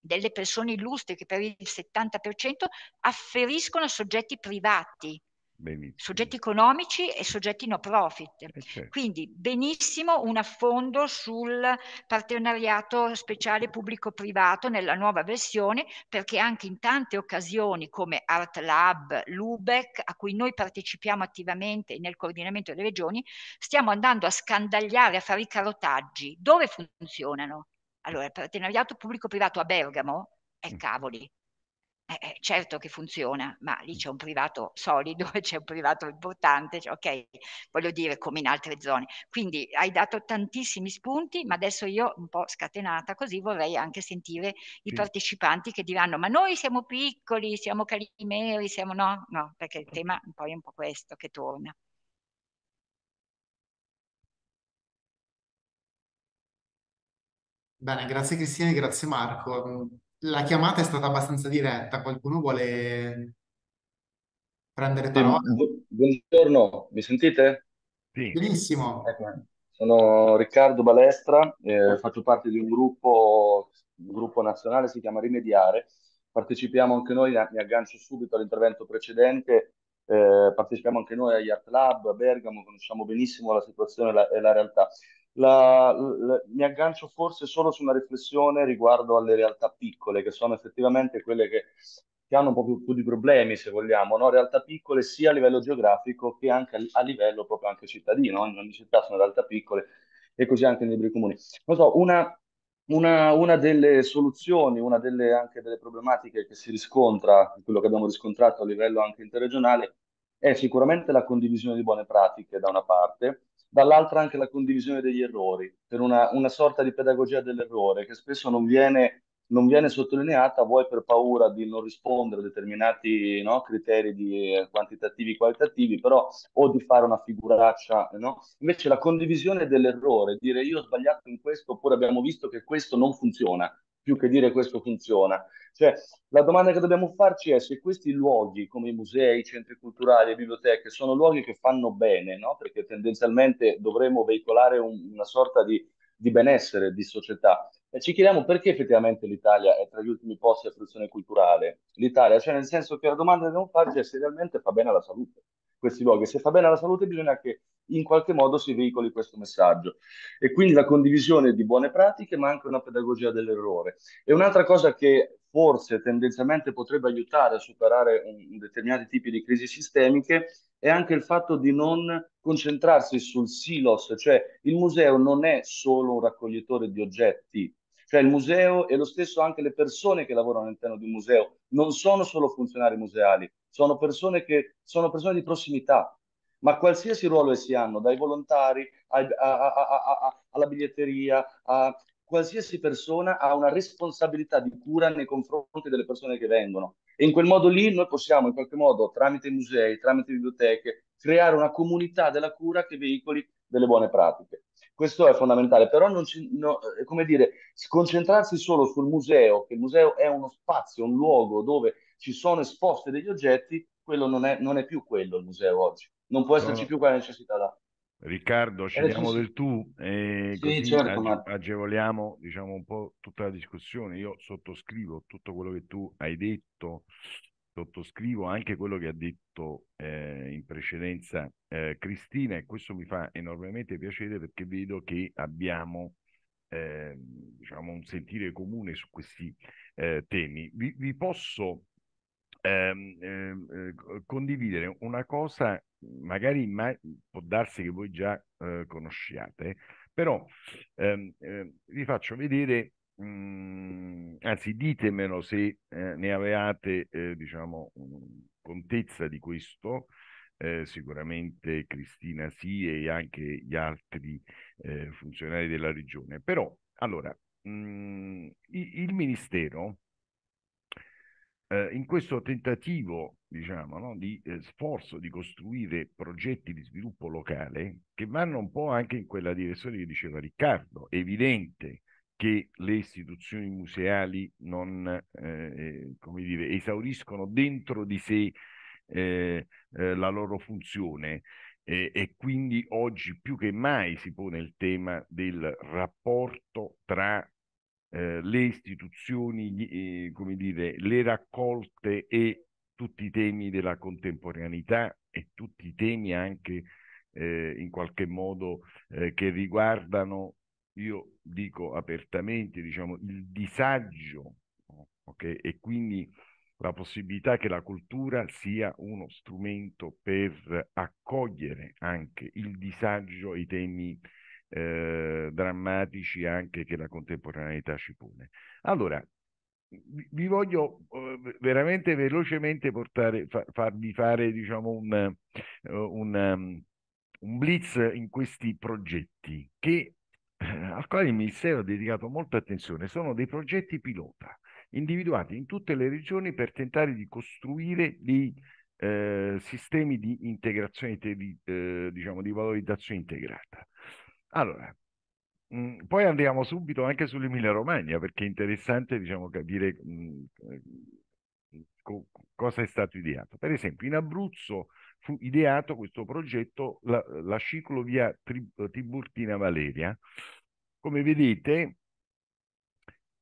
delle persone illustri che per il 70% afferiscono a soggetti privati Benissimo. soggetti economici e soggetti no profit. Eh, certo. Quindi benissimo un affondo sul partenariato speciale pubblico-privato nella nuova versione perché anche in tante occasioni come Art Lab, Lubec, a cui noi partecipiamo attivamente nel coordinamento delle regioni, stiamo andando a scandagliare, a fare i carotaggi. Dove funzionano? Allora, il partenariato pubblico-privato a Bergamo, è eh, mm. cavoli, eh, eh, certo che funziona, ma lì c'è un privato solido, c'è un privato importante, cioè, ok, voglio dire come in altre zone. Quindi hai dato tantissimi spunti, ma adesso io un po' scatenata così vorrei anche sentire i partecipanti che diranno ma noi siamo piccoli, siamo calimeri, siamo no, no, perché il tema poi è un po' questo che torna. Bene, grazie Cristina, e grazie Marco la chiamata è stata abbastanza diretta. Qualcuno vuole prendere parola? buongiorno, mi sentite? Sì. Benissimo. Ecco, sono Riccardo Balestra, eh, faccio parte di un gruppo, un gruppo nazionale, si chiama Rimediare. Partecipiamo anche noi, mi aggancio subito all'intervento precedente, eh, partecipiamo anche noi a Art Lab a Bergamo, conosciamo benissimo la situazione e la, e la realtà la, la, mi aggancio forse solo su una riflessione riguardo alle realtà piccole, che sono effettivamente quelle che, che hanno un po' più, più, di problemi, se vogliamo, no? realtà piccole sia a livello geografico che anche a, a livello proprio anche cittadino, in ogni città sono realtà piccole e così anche nei libri comuni. Non so, una, una, una, delle soluzioni, una delle, anche delle problematiche che si riscontra, quello che abbiamo riscontrato a livello anche interregionale, è sicuramente la condivisione di buone pratiche da una parte, dall'altra anche la condivisione degli errori, per una, una sorta di pedagogia dell'errore che spesso non viene, non viene, sottolineata, vuoi per paura di non rispondere a determinati no, criteri di, eh, quantitativi e qualitativi, però o di fare una figuraccia. No? Invece la condivisione dell'errore, dire io ho sbagliato in questo oppure abbiamo visto che questo non funziona, più che dire questo funziona. Cioè, la domanda che dobbiamo farci è se questi luoghi, come i musei, i centri culturali, le biblioteche, sono luoghi che fanno bene, no? perché tendenzialmente dovremmo veicolare un, una sorta di, di, benessere, di società. E ci chiediamo perché effettivamente l'Italia è tra gli ultimi posti a fruizione culturale. L'Italia, cioè nel senso che la domanda che dobbiamo farci è se realmente fa bene alla salute questi luoghi. Se fa bene alla salute bisogna che in qualche modo si veicoli questo messaggio. E quindi la condivisione di buone pratiche, ma anche una pedagogia dell'errore. E un'altra cosa che forse tendenzialmente potrebbe aiutare a superare un, determinati tipi di crisi sistemiche è anche il fatto di non concentrarsi sul silos, cioè il museo non è solo un raccoglitore di oggetti, cioè il museo e lo stesso anche le persone che lavorano all'interno di un museo non sono solo funzionari museali, sono persone, che, sono persone di prossimità, ma qualsiasi ruolo essi hanno, dai volontari a, a, a, alla biglietteria, a qualsiasi persona ha una responsabilità di cura nei confronti delle persone che vengono. E in quel modo lì noi possiamo, in qualche modo, tramite musei, tramite biblioteche, creare una comunità della cura che veicoli delle buone pratiche. Questo è fondamentale, però non ci, no, come dire, concentrarsi solo sul museo, che il museo è uno spazio, un luogo dove ci sono esposti degli oggetti, quello non è, non è più quello il museo oggi, non può esserci no. più quella necessità là. Riccardo, eh, scendiamo del tu e sì, certo, age- agevoliamo diciamo, un po' tutta la discussione. Io sottoscrivo tutto quello che tu hai detto, sottoscrivo anche quello che ha detto eh, in precedenza eh, Cristina e questo mi fa enormemente piacere perché vedo che abbiamo eh, diciamo, un sentire comune su questi eh, temi. Vi, vi posso Ehm, ehm, eh, condividere una cosa, magari ma, può darsi che voi già eh, conosciate, però ehm, eh, vi faccio vedere, mh, mm, anzi ditemelo se eh, ne avevate eh, diciamo, contezza di questo, eh, sicuramente Cristina sì e anche gli altri eh, funzionari della regione. Però, allora, mh, mm, il, il Ministero eh, in questo tentativo, diciamo, no, di eh, sforzo di costruire progetti di sviluppo locale che vanno un po' anche in quella direzione che diceva Riccardo, è evidente che le istituzioni museali non, eh, eh come dire, esauriscono dentro di sé eh, eh, la loro funzione. E, e, quindi oggi più che mai si pone il tema del rapporto tra eh, le istituzioni, eh, come dire, le raccolte e tutti i temi della contemporaneità e tutti i temi anche eh, in qualche modo eh, che riguardano, io dico apertamente, diciamo, il disagio okay? e quindi la possibilità che la cultura sia uno strumento per accogliere anche il disagio e i temi eh, drammatici anche che la contemporaneità ci pone. Allora, vi voglio eh, veramente velocemente portare, farvi fare diciamo, un, eh, un, ehm, un, blitz in questi progetti che, al quale il Ministero ha dedicato molta attenzione. Sono dei progetti pilota individuati in tutte le regioni per tentare di costruire dei eh, sistemi di integrazione, di, eh, diciamo, di valorizzazione integrata. Allora, mm, poi andiamo subito anche sull'Emilia Romagna, perché è interessante diciamo, capire mh, mm, eh, co- cosa è stato ideato. Per esempio, in Abruzzo fu ideato questo progetto, la, la ciclovia tri- eh, Tiburtina Valeria. Come vedete,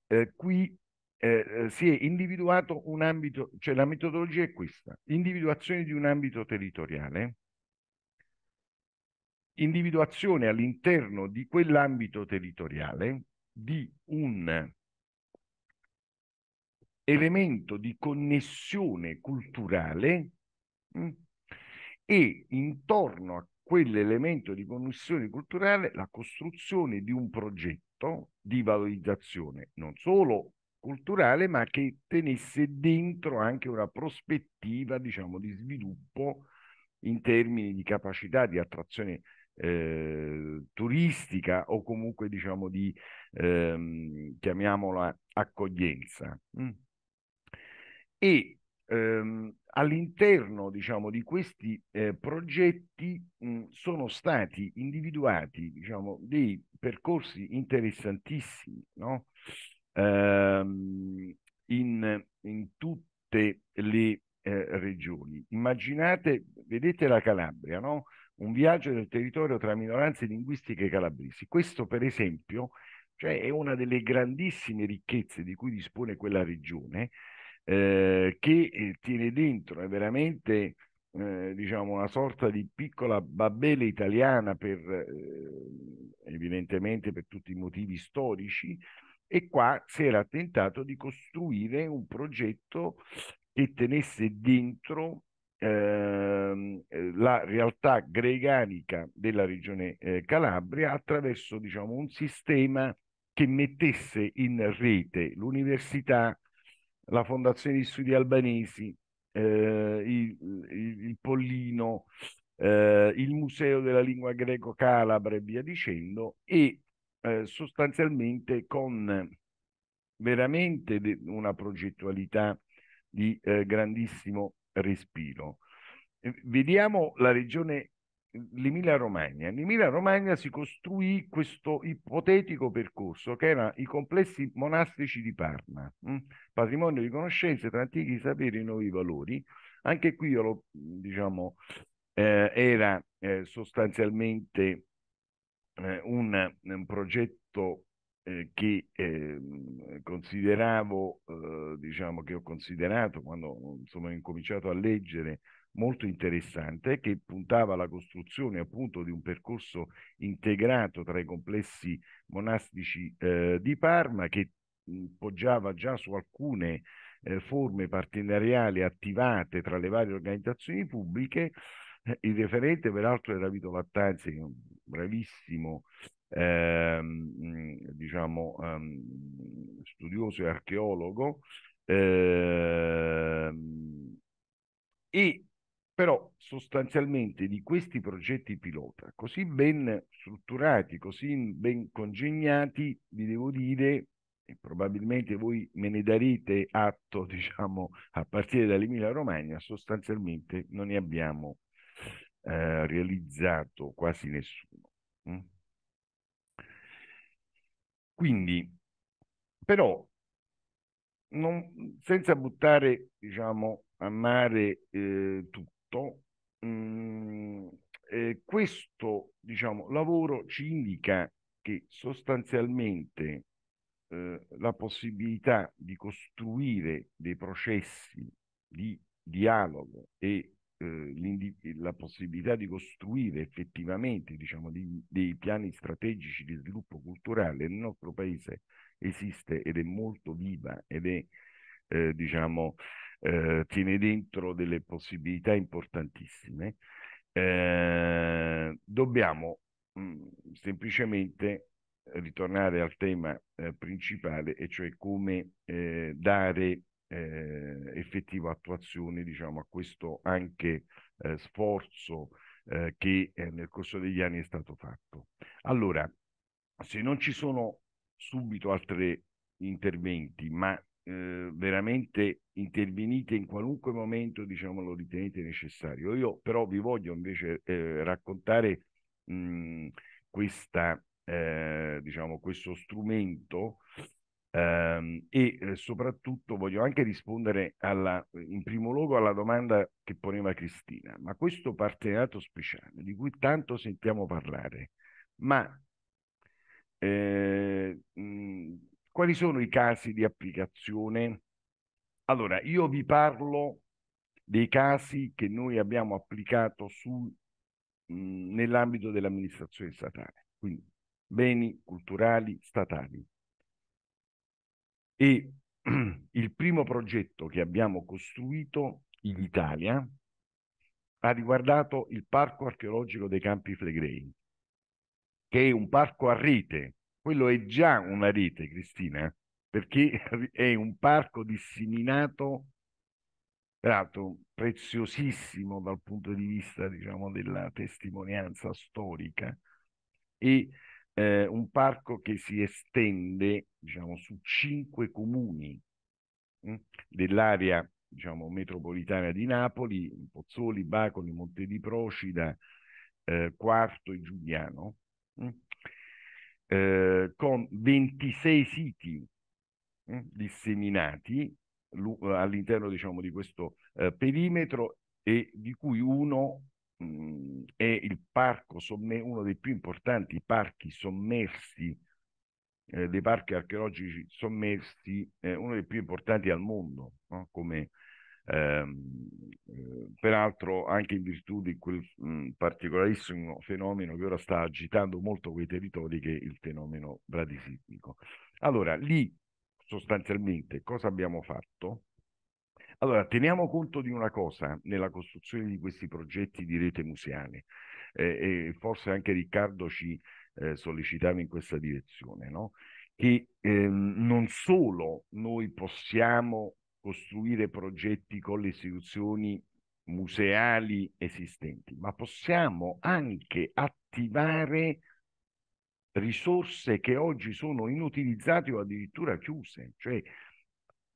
eh, qui eh, eh, si è individuato un ambito, cioè la metodologia è questa, individuazione di un ambito territoriale, individuazione all'interno di quell'ambito territoriale di un elemento di connessione culturale mh, mm, e intorno a quell'elemento di connessione culturale la costruzione di un progetto di valorizzazione non solo culturale ma che tenesse dentro anche una prospettiva diciamo di sviluppo in termini di capacità di attrazione eh, turistica o comunque diciamo di, ehm, chiamiamola, accoglienza. Mm. E ehm, all'interno diciamo, di questi eh, progetti mh, mm, sono stati individuati diciamo, dei percorsi interessantissimi no? ehm, in, in, tutte le eh, regioni. Immaginate, vedete la Calabria, no? un viaggio del territorio tra minoranze linguistiche calabresi. Questo, per esempio, cioè è una delle grandissime ricchezze di cui dispone quella regione, eh, che eh, tiene dentro, è veramente eh, diciamo una sorta di piccola Babele italiana per, eh, evidentemente per tutti i motivi storici e qua si era tentato di costruire un progetto che tenesse dentro Ehm, eh, la realtà greganica della regione eh, Calabria attraverso diciamo, un sistema che mettesse in rete l'università, la Fondazione di Studi Albanesi, eh, il, il, il, Pollino, eh, il Museo della Lingua Greco-Calabra e via dicendo, e eh, sostanzialmente con veramente una progettualità di eh, grandissimo respiro. Vediamo la regione l'Emilia-Romagna. In Emilia-Romagna si costruì questo ipotetico percorso che era i complessi monastici di Parma, mm? patrimonio di conoscenze tra antichi saperi e nuovi valori. Anche qui io lo, diciamo, eh, era eh, sostanzialmente eh, un, un progetto eh, che eh, consideravo, eh, diciamo che ho considerato quando insomma, ho incominciato a leggere molto interessante, che puntava alla costruzione appunto di un percorso integrato tra i complessi monastici eh, di Parma, che poggiava già su alcune eh, forme partenariali attivate tra le varie organizzazioni pubbliche. Il referente peraltro era Vito Vattanzi, un bravissimo ehm, diciamo, ehm, studioso e archeologo, ehm, e però sostanzialmente di questi progetti pilota, così ben strutturati, così ben congegnati, vi devo dire, e probabilmente voi me ne darete atto, diciamo, a partire dall'Emilia Romagna, sostanzialmente non ne abbiamo eh, realizzato quasi nessuno. Mm? Quindi, però, non, senza buttare, diciamo, a mare eh, tutto, mh, mm, eh, questo, diciamo, lavoro ci indica che sostanzialmente eh, la possibilità di costruire dei processi di dialogo e eh, la possibilità di costruire effettivamente diciamo, di, dei piani strategici di sviluppo culturale nel nostro paese esiste ed è molto viva ed è, eh, diciamo, eh, tiene dentro delle possibilità importantissime. Eh, dobbiamo mh, mm, semplicemente ritornare al tema eh, principale e cioè come eh, dare eh, effettiva attuazione diciamo, a questo anche eh, sforzo eh, che eh, nel corso degli anni è stato fatto. Allora, se non ci sono subito altri interventi, ma eh, veramente intervenite in qualunque momento diciamo, lo ritenete necessario. Io però vi voglio invece eh, raccontare mh, questa, diciamo, questo strumento Ehm, e ehm, soprattutto voglio anche rispondere alla, ehm, in primo luogo alla domanda che poneva Cristina, ma questo partenariato speciale di cui tanto sentiamo parlare, ma eh, mh, mhmm, quali sono i casi di applicazione? Allora, io vi parlo dei casi che noi abbiamo applicato su, mh, mhmm, nell'ambito dell'amministrazione statale, quindi beni culturali statali e il primo progetto che abbiamo costruito in Italia ha riguardato il parco archeologico dei Campi Flegrei, che è un parco a rete. Quello è già una rete, Cristina, perché è un parco disseminato, peraltro preziosissimo dal punto di vista diciamo, della testimonianza storica. E eh, un parco che si estende diciamo, su cinque comuni mh, mm, dell'area diciamo, metropolitana di Napoli, Pozzoli, Bacoli, Monte di Procida, eh, Quarto e Giuliano, mh, mm, eh, con 26 siti mh, mm, disseminati all'interno diciamo, di questo eh, perimetro e di cui uno mh, mhmm, è il parco sommer- uno dei più importanti parchi sommersi, eh, dei parchi archeologici sommersi, eh, uno dei più importanti al mondo, no? come ehm, eh, peraltro anche in virtù di quel mh, mhmm, particolarissimo fenomeno che ora sta agitando molto quei territori che è il fenomeno bradisismico. Allora, lì sostanzialmente cosa abbiamo fatto? Allora, teniamo conto di una cosa nella costruzione di questi progetti di rete museale eh, e forse anche Riccardo ci eh, sollecitava in questa direzione, no? che ehm, non solo noi possiamo costruire progetti con le istituzioni museali esistenti, ma possiamo anche attivare risorse che oggi sono inutilizzate o addirittura chiuse, cioè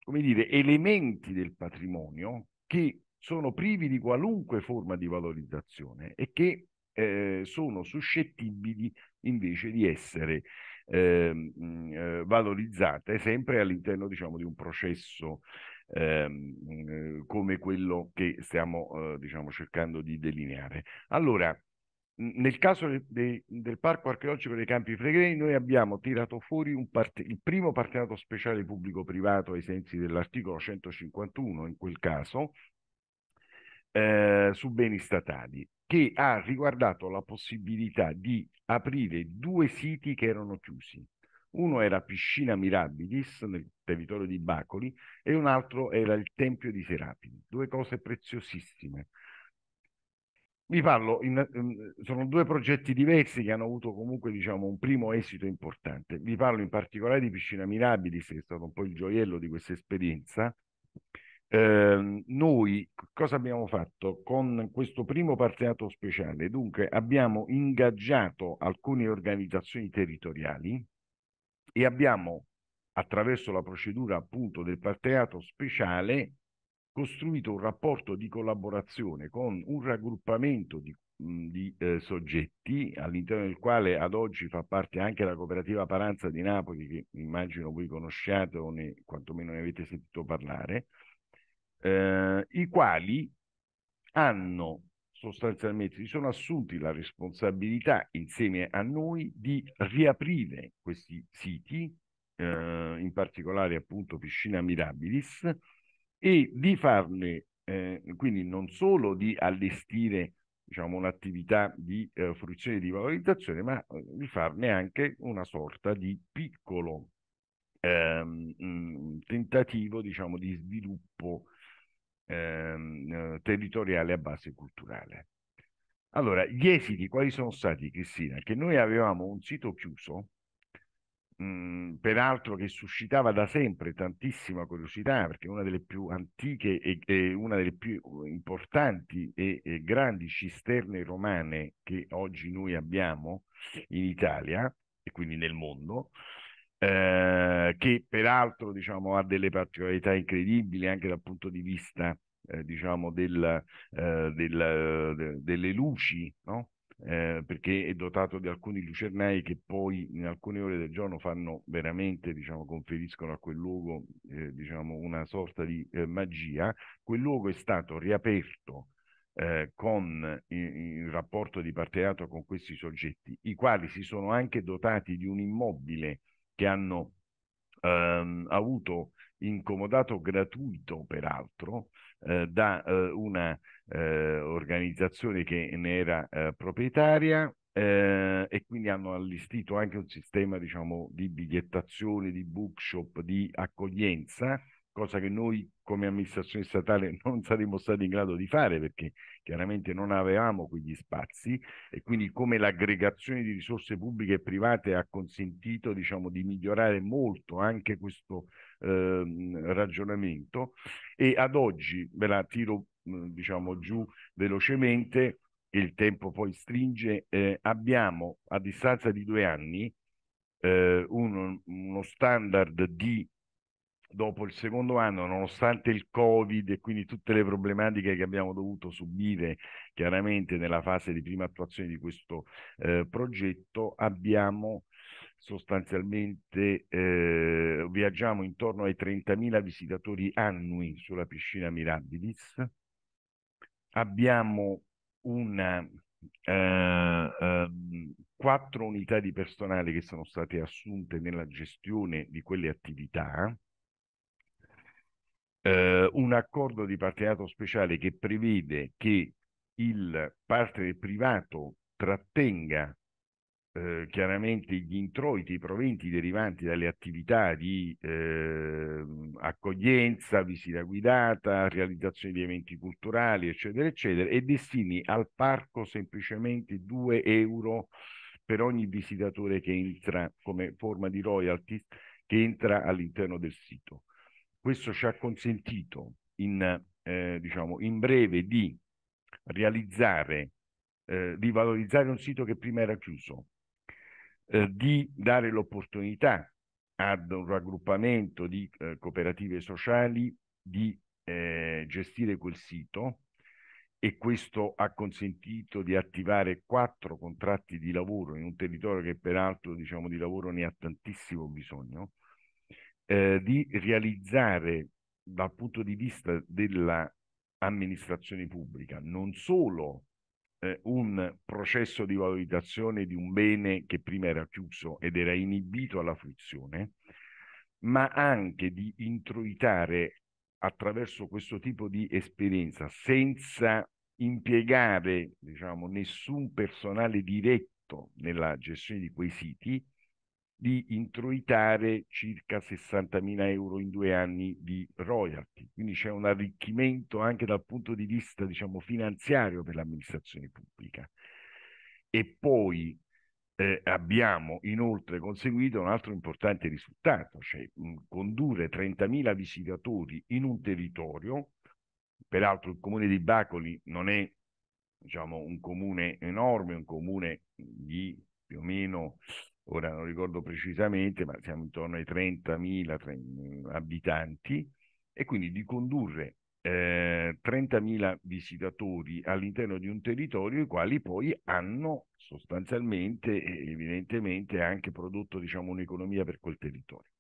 come dire, elementi del patrimonio che sono privi di qualunque forma di valorizzazione e che eh, sono suscettibili invece di essere ehm, mm, eh, valorizzate sempre all'interno diciamo, di un processo ehm, mm, eh, come quello che stiamo eh, diciamo, cercando di delineare. Allora, nel caso de, del parco archeologico dei Campi Flegrei noi abbiamo tirato fuori parte, il primo partenariato speciale pubblico-privato ai sensi dell'articolo 151 in quel caso eh, su beni statali che ha riguardato la possibilità di aprire due siti che erano chiusi. Uno era Piscina Mirabilis nel territorio di Bacoli e un altro era il Tempio di Serapide, due cose preziosissime vi parlo, in, sono due progetti diversi che hanno avuto comunque diciamo, un primo esito importante. Vi parlo in particolare di Piscina Mirabilis, che è stato un po' il gioiello di questa esperienza. Eh, noi cosa abbiamo fatto con questo primo partenariato speciale? Dunque abbiamo ingaggiato alcune organizzazioni territoriali e abbiamo, attraverso la procedura appunto del partenariato speciale, costruito un rapporto di collaborazione con un raggruppamento di, di eh, soggetti all'interno del quale ad oggi fa parte anche la cooperativa Paranza di Napoli che immagino voi conosciate o ne, quantomeno ne avete sentito parlare, eh, i quali hanno sostanzialmente si sono assunti la responsabilità insieme a noi di riaprire questi siti, eh, in particolare appunto Piscina Mirabilis, e di farne, eh, quindi non solo di allestire diciamo, un'attività di eh, fruizione e di valorizzazione, ma eh, di farne anche una sorta di piccolo ehm, mm, tentativo diciamo, di sviluppo ehm, eh, territoriale a base culturale. Allora, gli esiti quali sono stati, Cristina? Che noi avevamo un sito chiuso Mhmm, peraltro che suscitava da sempre tantissima curiosità, perché è una delle più antiche e, e una delle più uh, importanti e, e, grandi cisterne romane che oggi noi abbiamo in Italia e quindi nel mondo, eh, che peraltro diciamo, ha delle particolarità incredibili anche dal punto di vista eh, diciamo, del, eh, del, de, delle luci, no? eh, perché è dotato di alcuni lucernai che poi in alcune ore del giorno fanno veramente, diciamo, conferiscono a quel luogo eh, diciamo, una sorta di eh, magia. Quel luogo è stato riaperto eh, con il rapporto di partenariato con questi soggetti, i quali si sono anche dotati di un immobile che hanno ehm, avuto incomodato gratuito, peraltro, eh, da eh, una eh, organizzazione che ne era eh, proprietaria e quindi hanno allestito anche un sistema diciamo, di bigliettazione, di bookshop, di accoglienza cosa che noi come amministrazione statale non saremmo stati in grado di fare perché chiaramente non avevamo quegli spazi e quindi come l'aggregazione di risorse pubbliche e private ha consentito diciamo, di migliorare molto anche questo Ehm, ragionamento e ad oggi ve la tiro diciamo giù velocemente il tempo poi stringe eh, abbiamo a distanza di due anni eh, uno, uno standard di dopo il secondo anno nonostante il covid e quindi tutte le problematiche che abbiamo dovuto subire chiaramente nella fase di prima attuazione di questo eh, progetto abbiamo sostanzialmente eh, viaggiamo intorno ai 30.000 visitatori annui sulla piscina Mirabilis. Abbiamo una, eh, eh, quattro unità di personale che sono state assunte nella gestione di quelle attività. Eh, un accordo di partenariato speciale che prevede che il partner privato trattenga eh, chiaramente gli introiti, i proventi derivanti dalle attività di eh, accoglienza, visita guidata, realizzazione di eventi culturali, eccetera, eccetera, e destini al parco semplicemente 2 euro per ogni visitatore che entra come forma di royalty che entra all'interno del sito. Questo ci ha consentito in, eh, diciamo, in breve di realizzare, eh, di valorizzare un sito che prima era chiuso, eh, di dare l'opportunità ad un raggruppamento di eh, cooperative sociali di eh, gestire quel sito e questo ha consentito di attivare quattro contratti di lavoro in un territorio che peraltro diciamo, di lavoro ne ha tantissimo bisogno, eh, di realizzare dal punto di vista dell'amministrazione pubblica non solo eh, un processo di valorizzazione di un bene che prima era chiuso ed era inibito alla fruizione, ma anche di introitare attraverso questo tipo di esperienza senza impiegare diciamo, nessun personale diretto nella gestione di quei siti, di introitare circa 60.000 euro in due anni di royalty. Quindi c'è un arricchimento anche dal punto di vista diciamo, finanziario per l'amministrazione pubblica. E poi eh, abbiamo inoltre conseguito un altro importante risultato, cioè mh, condurre 30.000 visitatori in un territorio, peraltro il comune di Bacoli non è diciamo, un comune enorme, un comune di più o meno ora non ricordo precisamente, ma siamo intorno ai 30.000 mm, abitanti, e quindi di condurre eh, 30.000 visitatori all'interno di un territorio i quali poi hanno sostanzialmente, e evidentemente, anche prodotto diciamo, un'economia per quel territorio.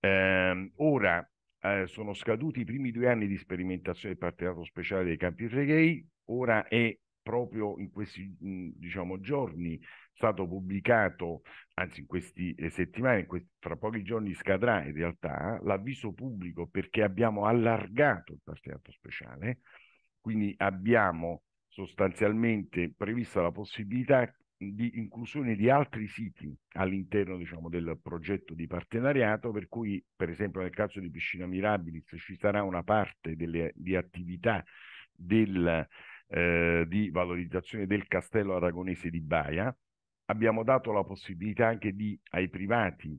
Eh, ora eh, sono scaduti i primi due anni di sperimentazione del partenariato speciale dei campi flegrei, ora è proprio in questi mm, diciamo, giorni stato pubblicato, anzi in queste eh, settimane, in questi, tra pochi giorni scadrà in realtà l'avviso pubblico perché abbiamo allargato il partenariato speciale, quindi abbiamo sostanzialmente prevista la possibilità di inclusione di altri siti all'interno diciamo, del progetto di partenariato, per cui per esempio nel caso di Piscina Mirabilis ci sarà una parte delle, di attività del, eh, di valorizzazione del castello aragonese di Baia, abbiamo dato la possibilità anche di, ai privati,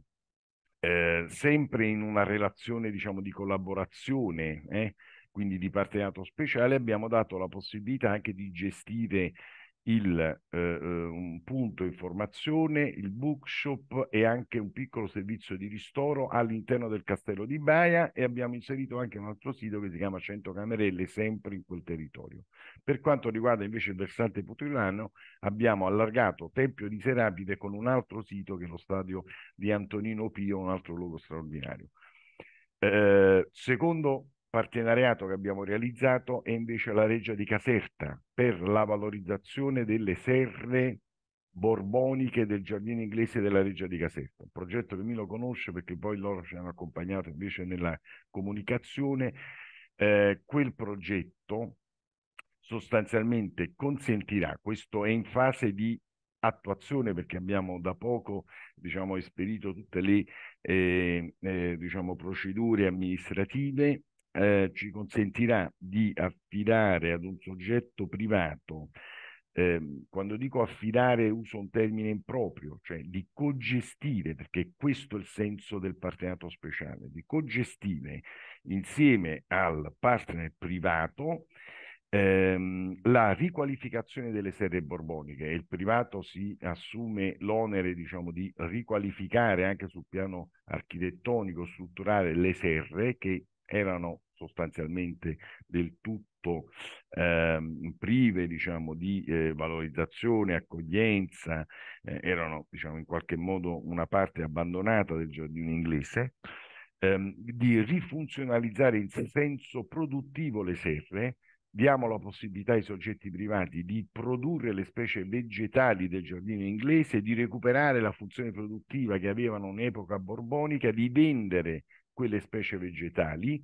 eh, sempre in una relazione diciamo, di collaborazione, eh, quindi di partenariato speciale, abbiamo dato la possibilità anche di gestire il, eh, eh, un punto informazione, il bookshop e anche un piccolo servizio di ristoro all'interno del castello di Baia e abbiamo inserito anche un altro sito che si chiama 100 Camerelle sempre in quel territorio. Per quanto riguarda invece il versante putilano abbiamo allargato Tempio di Serapide con un altro sito che è lo stadio di Antonino Pio, un altro luogo straordinario. Eh, secondo partenariato che abbiamo realizzato è invece la Reggia di Caserta per la valorizzazione delle serre borboniche del giardino inglese della Reggia di Caserta, un progetto che Milo conosce perché poi loro ci hanno accompagnato invece nella comunicazione. Eh, quel progetto sostanzialmente consentirà, questo è in fase di attuazione perché abbiamo da poco diciamo, esperito tutte le eh, eh, diciamo, procedure amministrative eh, ci consentirà di affidare ad un soggetto privato, eh, quando dico affidare uso un termine improprio, cioè di cogestire, perché questo è il senso del partenariato speciale, di cogestire insieme al partner privato ehm, la riqualificazione delle serre borboniche e il privato si assume l'onere diciamo, di riqualificare anche sul piano architettonico, strutturale le serre che erano sostanzialmente del tutto ehm, prive diciamo, di eh, valorizzazione, accoglienza, eh, erano diciamo, in qualche modo una parte abbandonata del giardino inglese, ehm, di rifunzionalizzare in senso produttivo le serre, diamo la possibilità ai soggetti privati di produrre le specie vegetali del giardino inglese, di recuperare la funzione produttiva che avevano un'epoca borbonica, di vendere quelle specie vegetali,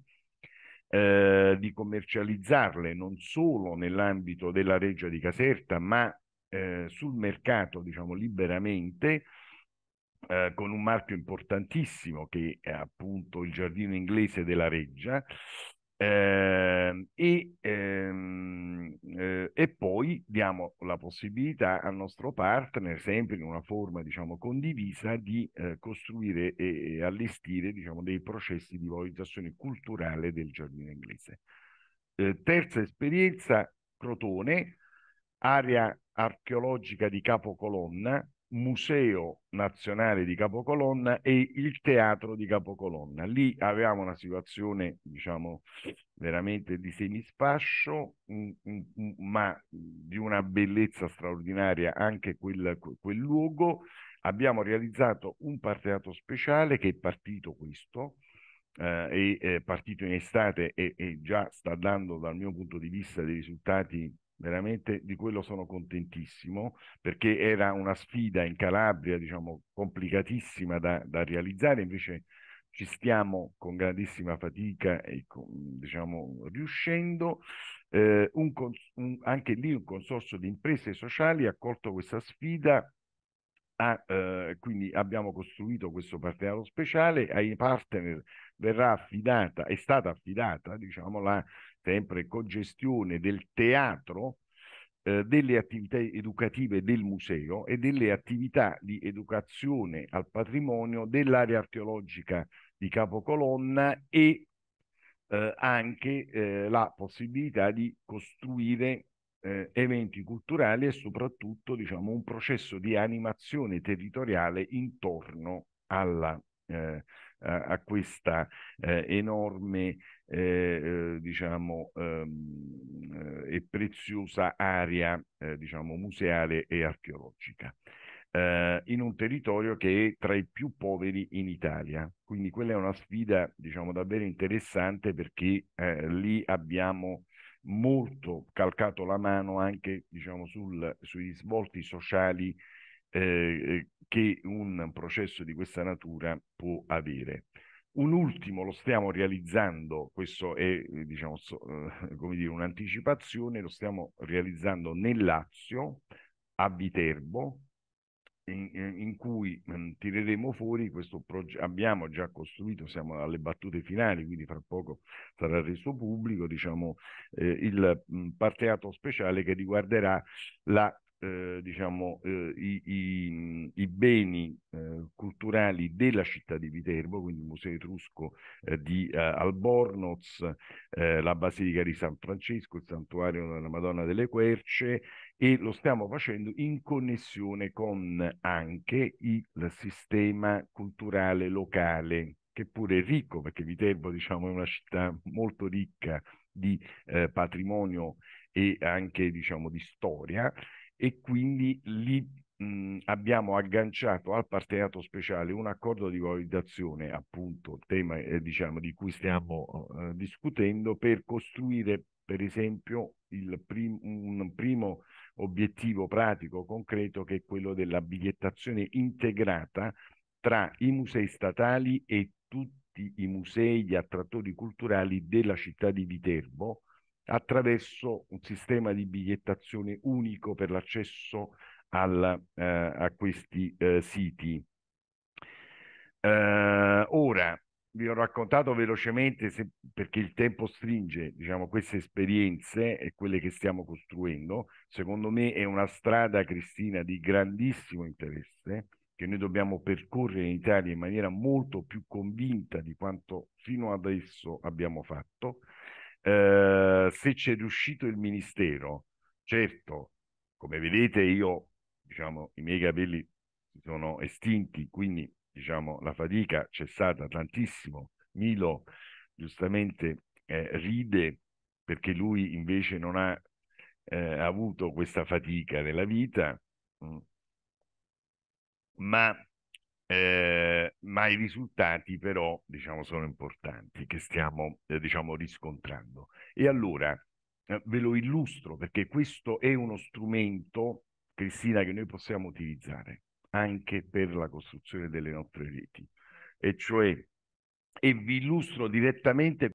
eh, di commercializzarle non solo nell'ambito della Reggia di Caserta, ma eh, sul mercato, diciamo, liberamente, eh, con un marchio importantissimo che è appunto il giardino inglese della Reggia, eh, e, ehm, eh, e, poi diamo la possibilità al nostro partner, sempre in una forma diciamo, condivisa, di eh, costruire e, e allestire diciamo, dei processi di valorizzazione culturale del giardino inglese. Eh, terza esperienza, Crotone, area archeologica di Capocolonna, Museo Nazionale di Capocolonna e il Teatro di Capocolonna. Lì avevamo una situazione, diciamo, veramente di semispascio, ma di una bellezza straordinaria anche quel, quel luogo. Abbiamo realizzato un parteato speciale che è partito questo, eh, è eh, partito in estate e, e già sta dando dal mio punto di vista dei risultati veramente di quello sono contentissimo perché era una sfida in Calabria, diciamo, complicatissima da, da realizzare, invece ci stiamo con grandissima fatica e con, diciamo, riuscendo. Eh, un, un, anche lì un consorzio di imprese sociali ha colto questa sfida Ah, eh, quindi abbiamo costruito questo partenariato speciale, ai partner verrà affidata, è stata affidata, diciamo, la sempre cogestione del teatro, eh, delle attività educative del museo e delle attività di educazione al patrimonio dell'area archeologica di Capocolonna e eh, anche eh, la possibilità di costruire eh, eventi culturali e soprattutto diciamo, un processo di animazione territoriale intorno alla, eh, a, a, questa eh, enorme eh, eh, diciamo, ehm, eh, e preziosa area diciamo, museale e archeologica. in un territorio che è tra i più poveri in Italia. Quindi quella è una sfida diciamo, davvero interessante perché lì abbiamo molto calcato la mano anche diciamo, sul, sugli svolti sociali eh, eh, che un processo di questa natura può avere. Un ultimo lo stiamo realizzando, questo è eh, diciamo, so, eh, come dire, un'anticipazione, lo stiamo realizzando nel Lazio, a Viterbo, in, eh, in cui mh, mm, tireremo fuori questo progetto, abbiamo già costruito, siamo alle battute finali, quindi fra poco sarà reso pubblico, diciamo, eh, il mh, mm, parteato speciale che riguarderà la eh, diciamo, eh, i, i, mm, i, beni eh, culturali della città di Viterbo, quindi il Museo Etrusco eh, di eh, Albornoz, la Basilica di San Francesco, il Santuario della Madonna delle Querce e lo stiamo facendo in connessione con anche il sistema culturale locale, che pure è ricco, perché Viterbo diciamo, è una città molto ricca di eh, patrimonio e anche diciamo, di storia, e quindi lì mh, abbiamo agganciato al partenariato speciale un accordo di valorizzazione, appunto il tema eh, diciamo, di cui stiamo eh, discutendo, per costruire per esempio prim- un primo obiettivo pratico, concreto, che è quello della bigliettazione integrata tra i musei statali e tutti i musei, gli attrattori culturali della città di Viterbo, attraverso un sistema di bigliettazione unico per l'accesso al, eh, a questi eh, siti. Eh, ora, vi ho raccontato velocemente, se, perché il tempo stringe, diciamo, queste esperienze e quelle che stiamo costruendo, secondo me è una strada, Cristina, di grandissimo interesse che noi dobbiamo percorrere in Italia in maniera molto più convinta di quanto fino adesso abbiamo fatto. Eh, se c'è riuscito il Ministero, certo, come vedete io, diciamo, i miei capelli si sono estinti, quindi diciamo, la fatica c'è stata tantissimo. Milo giustamente eh, ride perché lui invece non ha eh, avuto questa fatica nella vita, mm. ma, eh, ma i risultati però diciamo, sono importanti che stiamo eh, diciamo, riscontrando. E allora eh, ve lo illustro perché questo è uno strumento, Cristina, che noi possiamo utilizzare anche per la costruzione delle nostre reti. E cioè, e vi illustro direttamente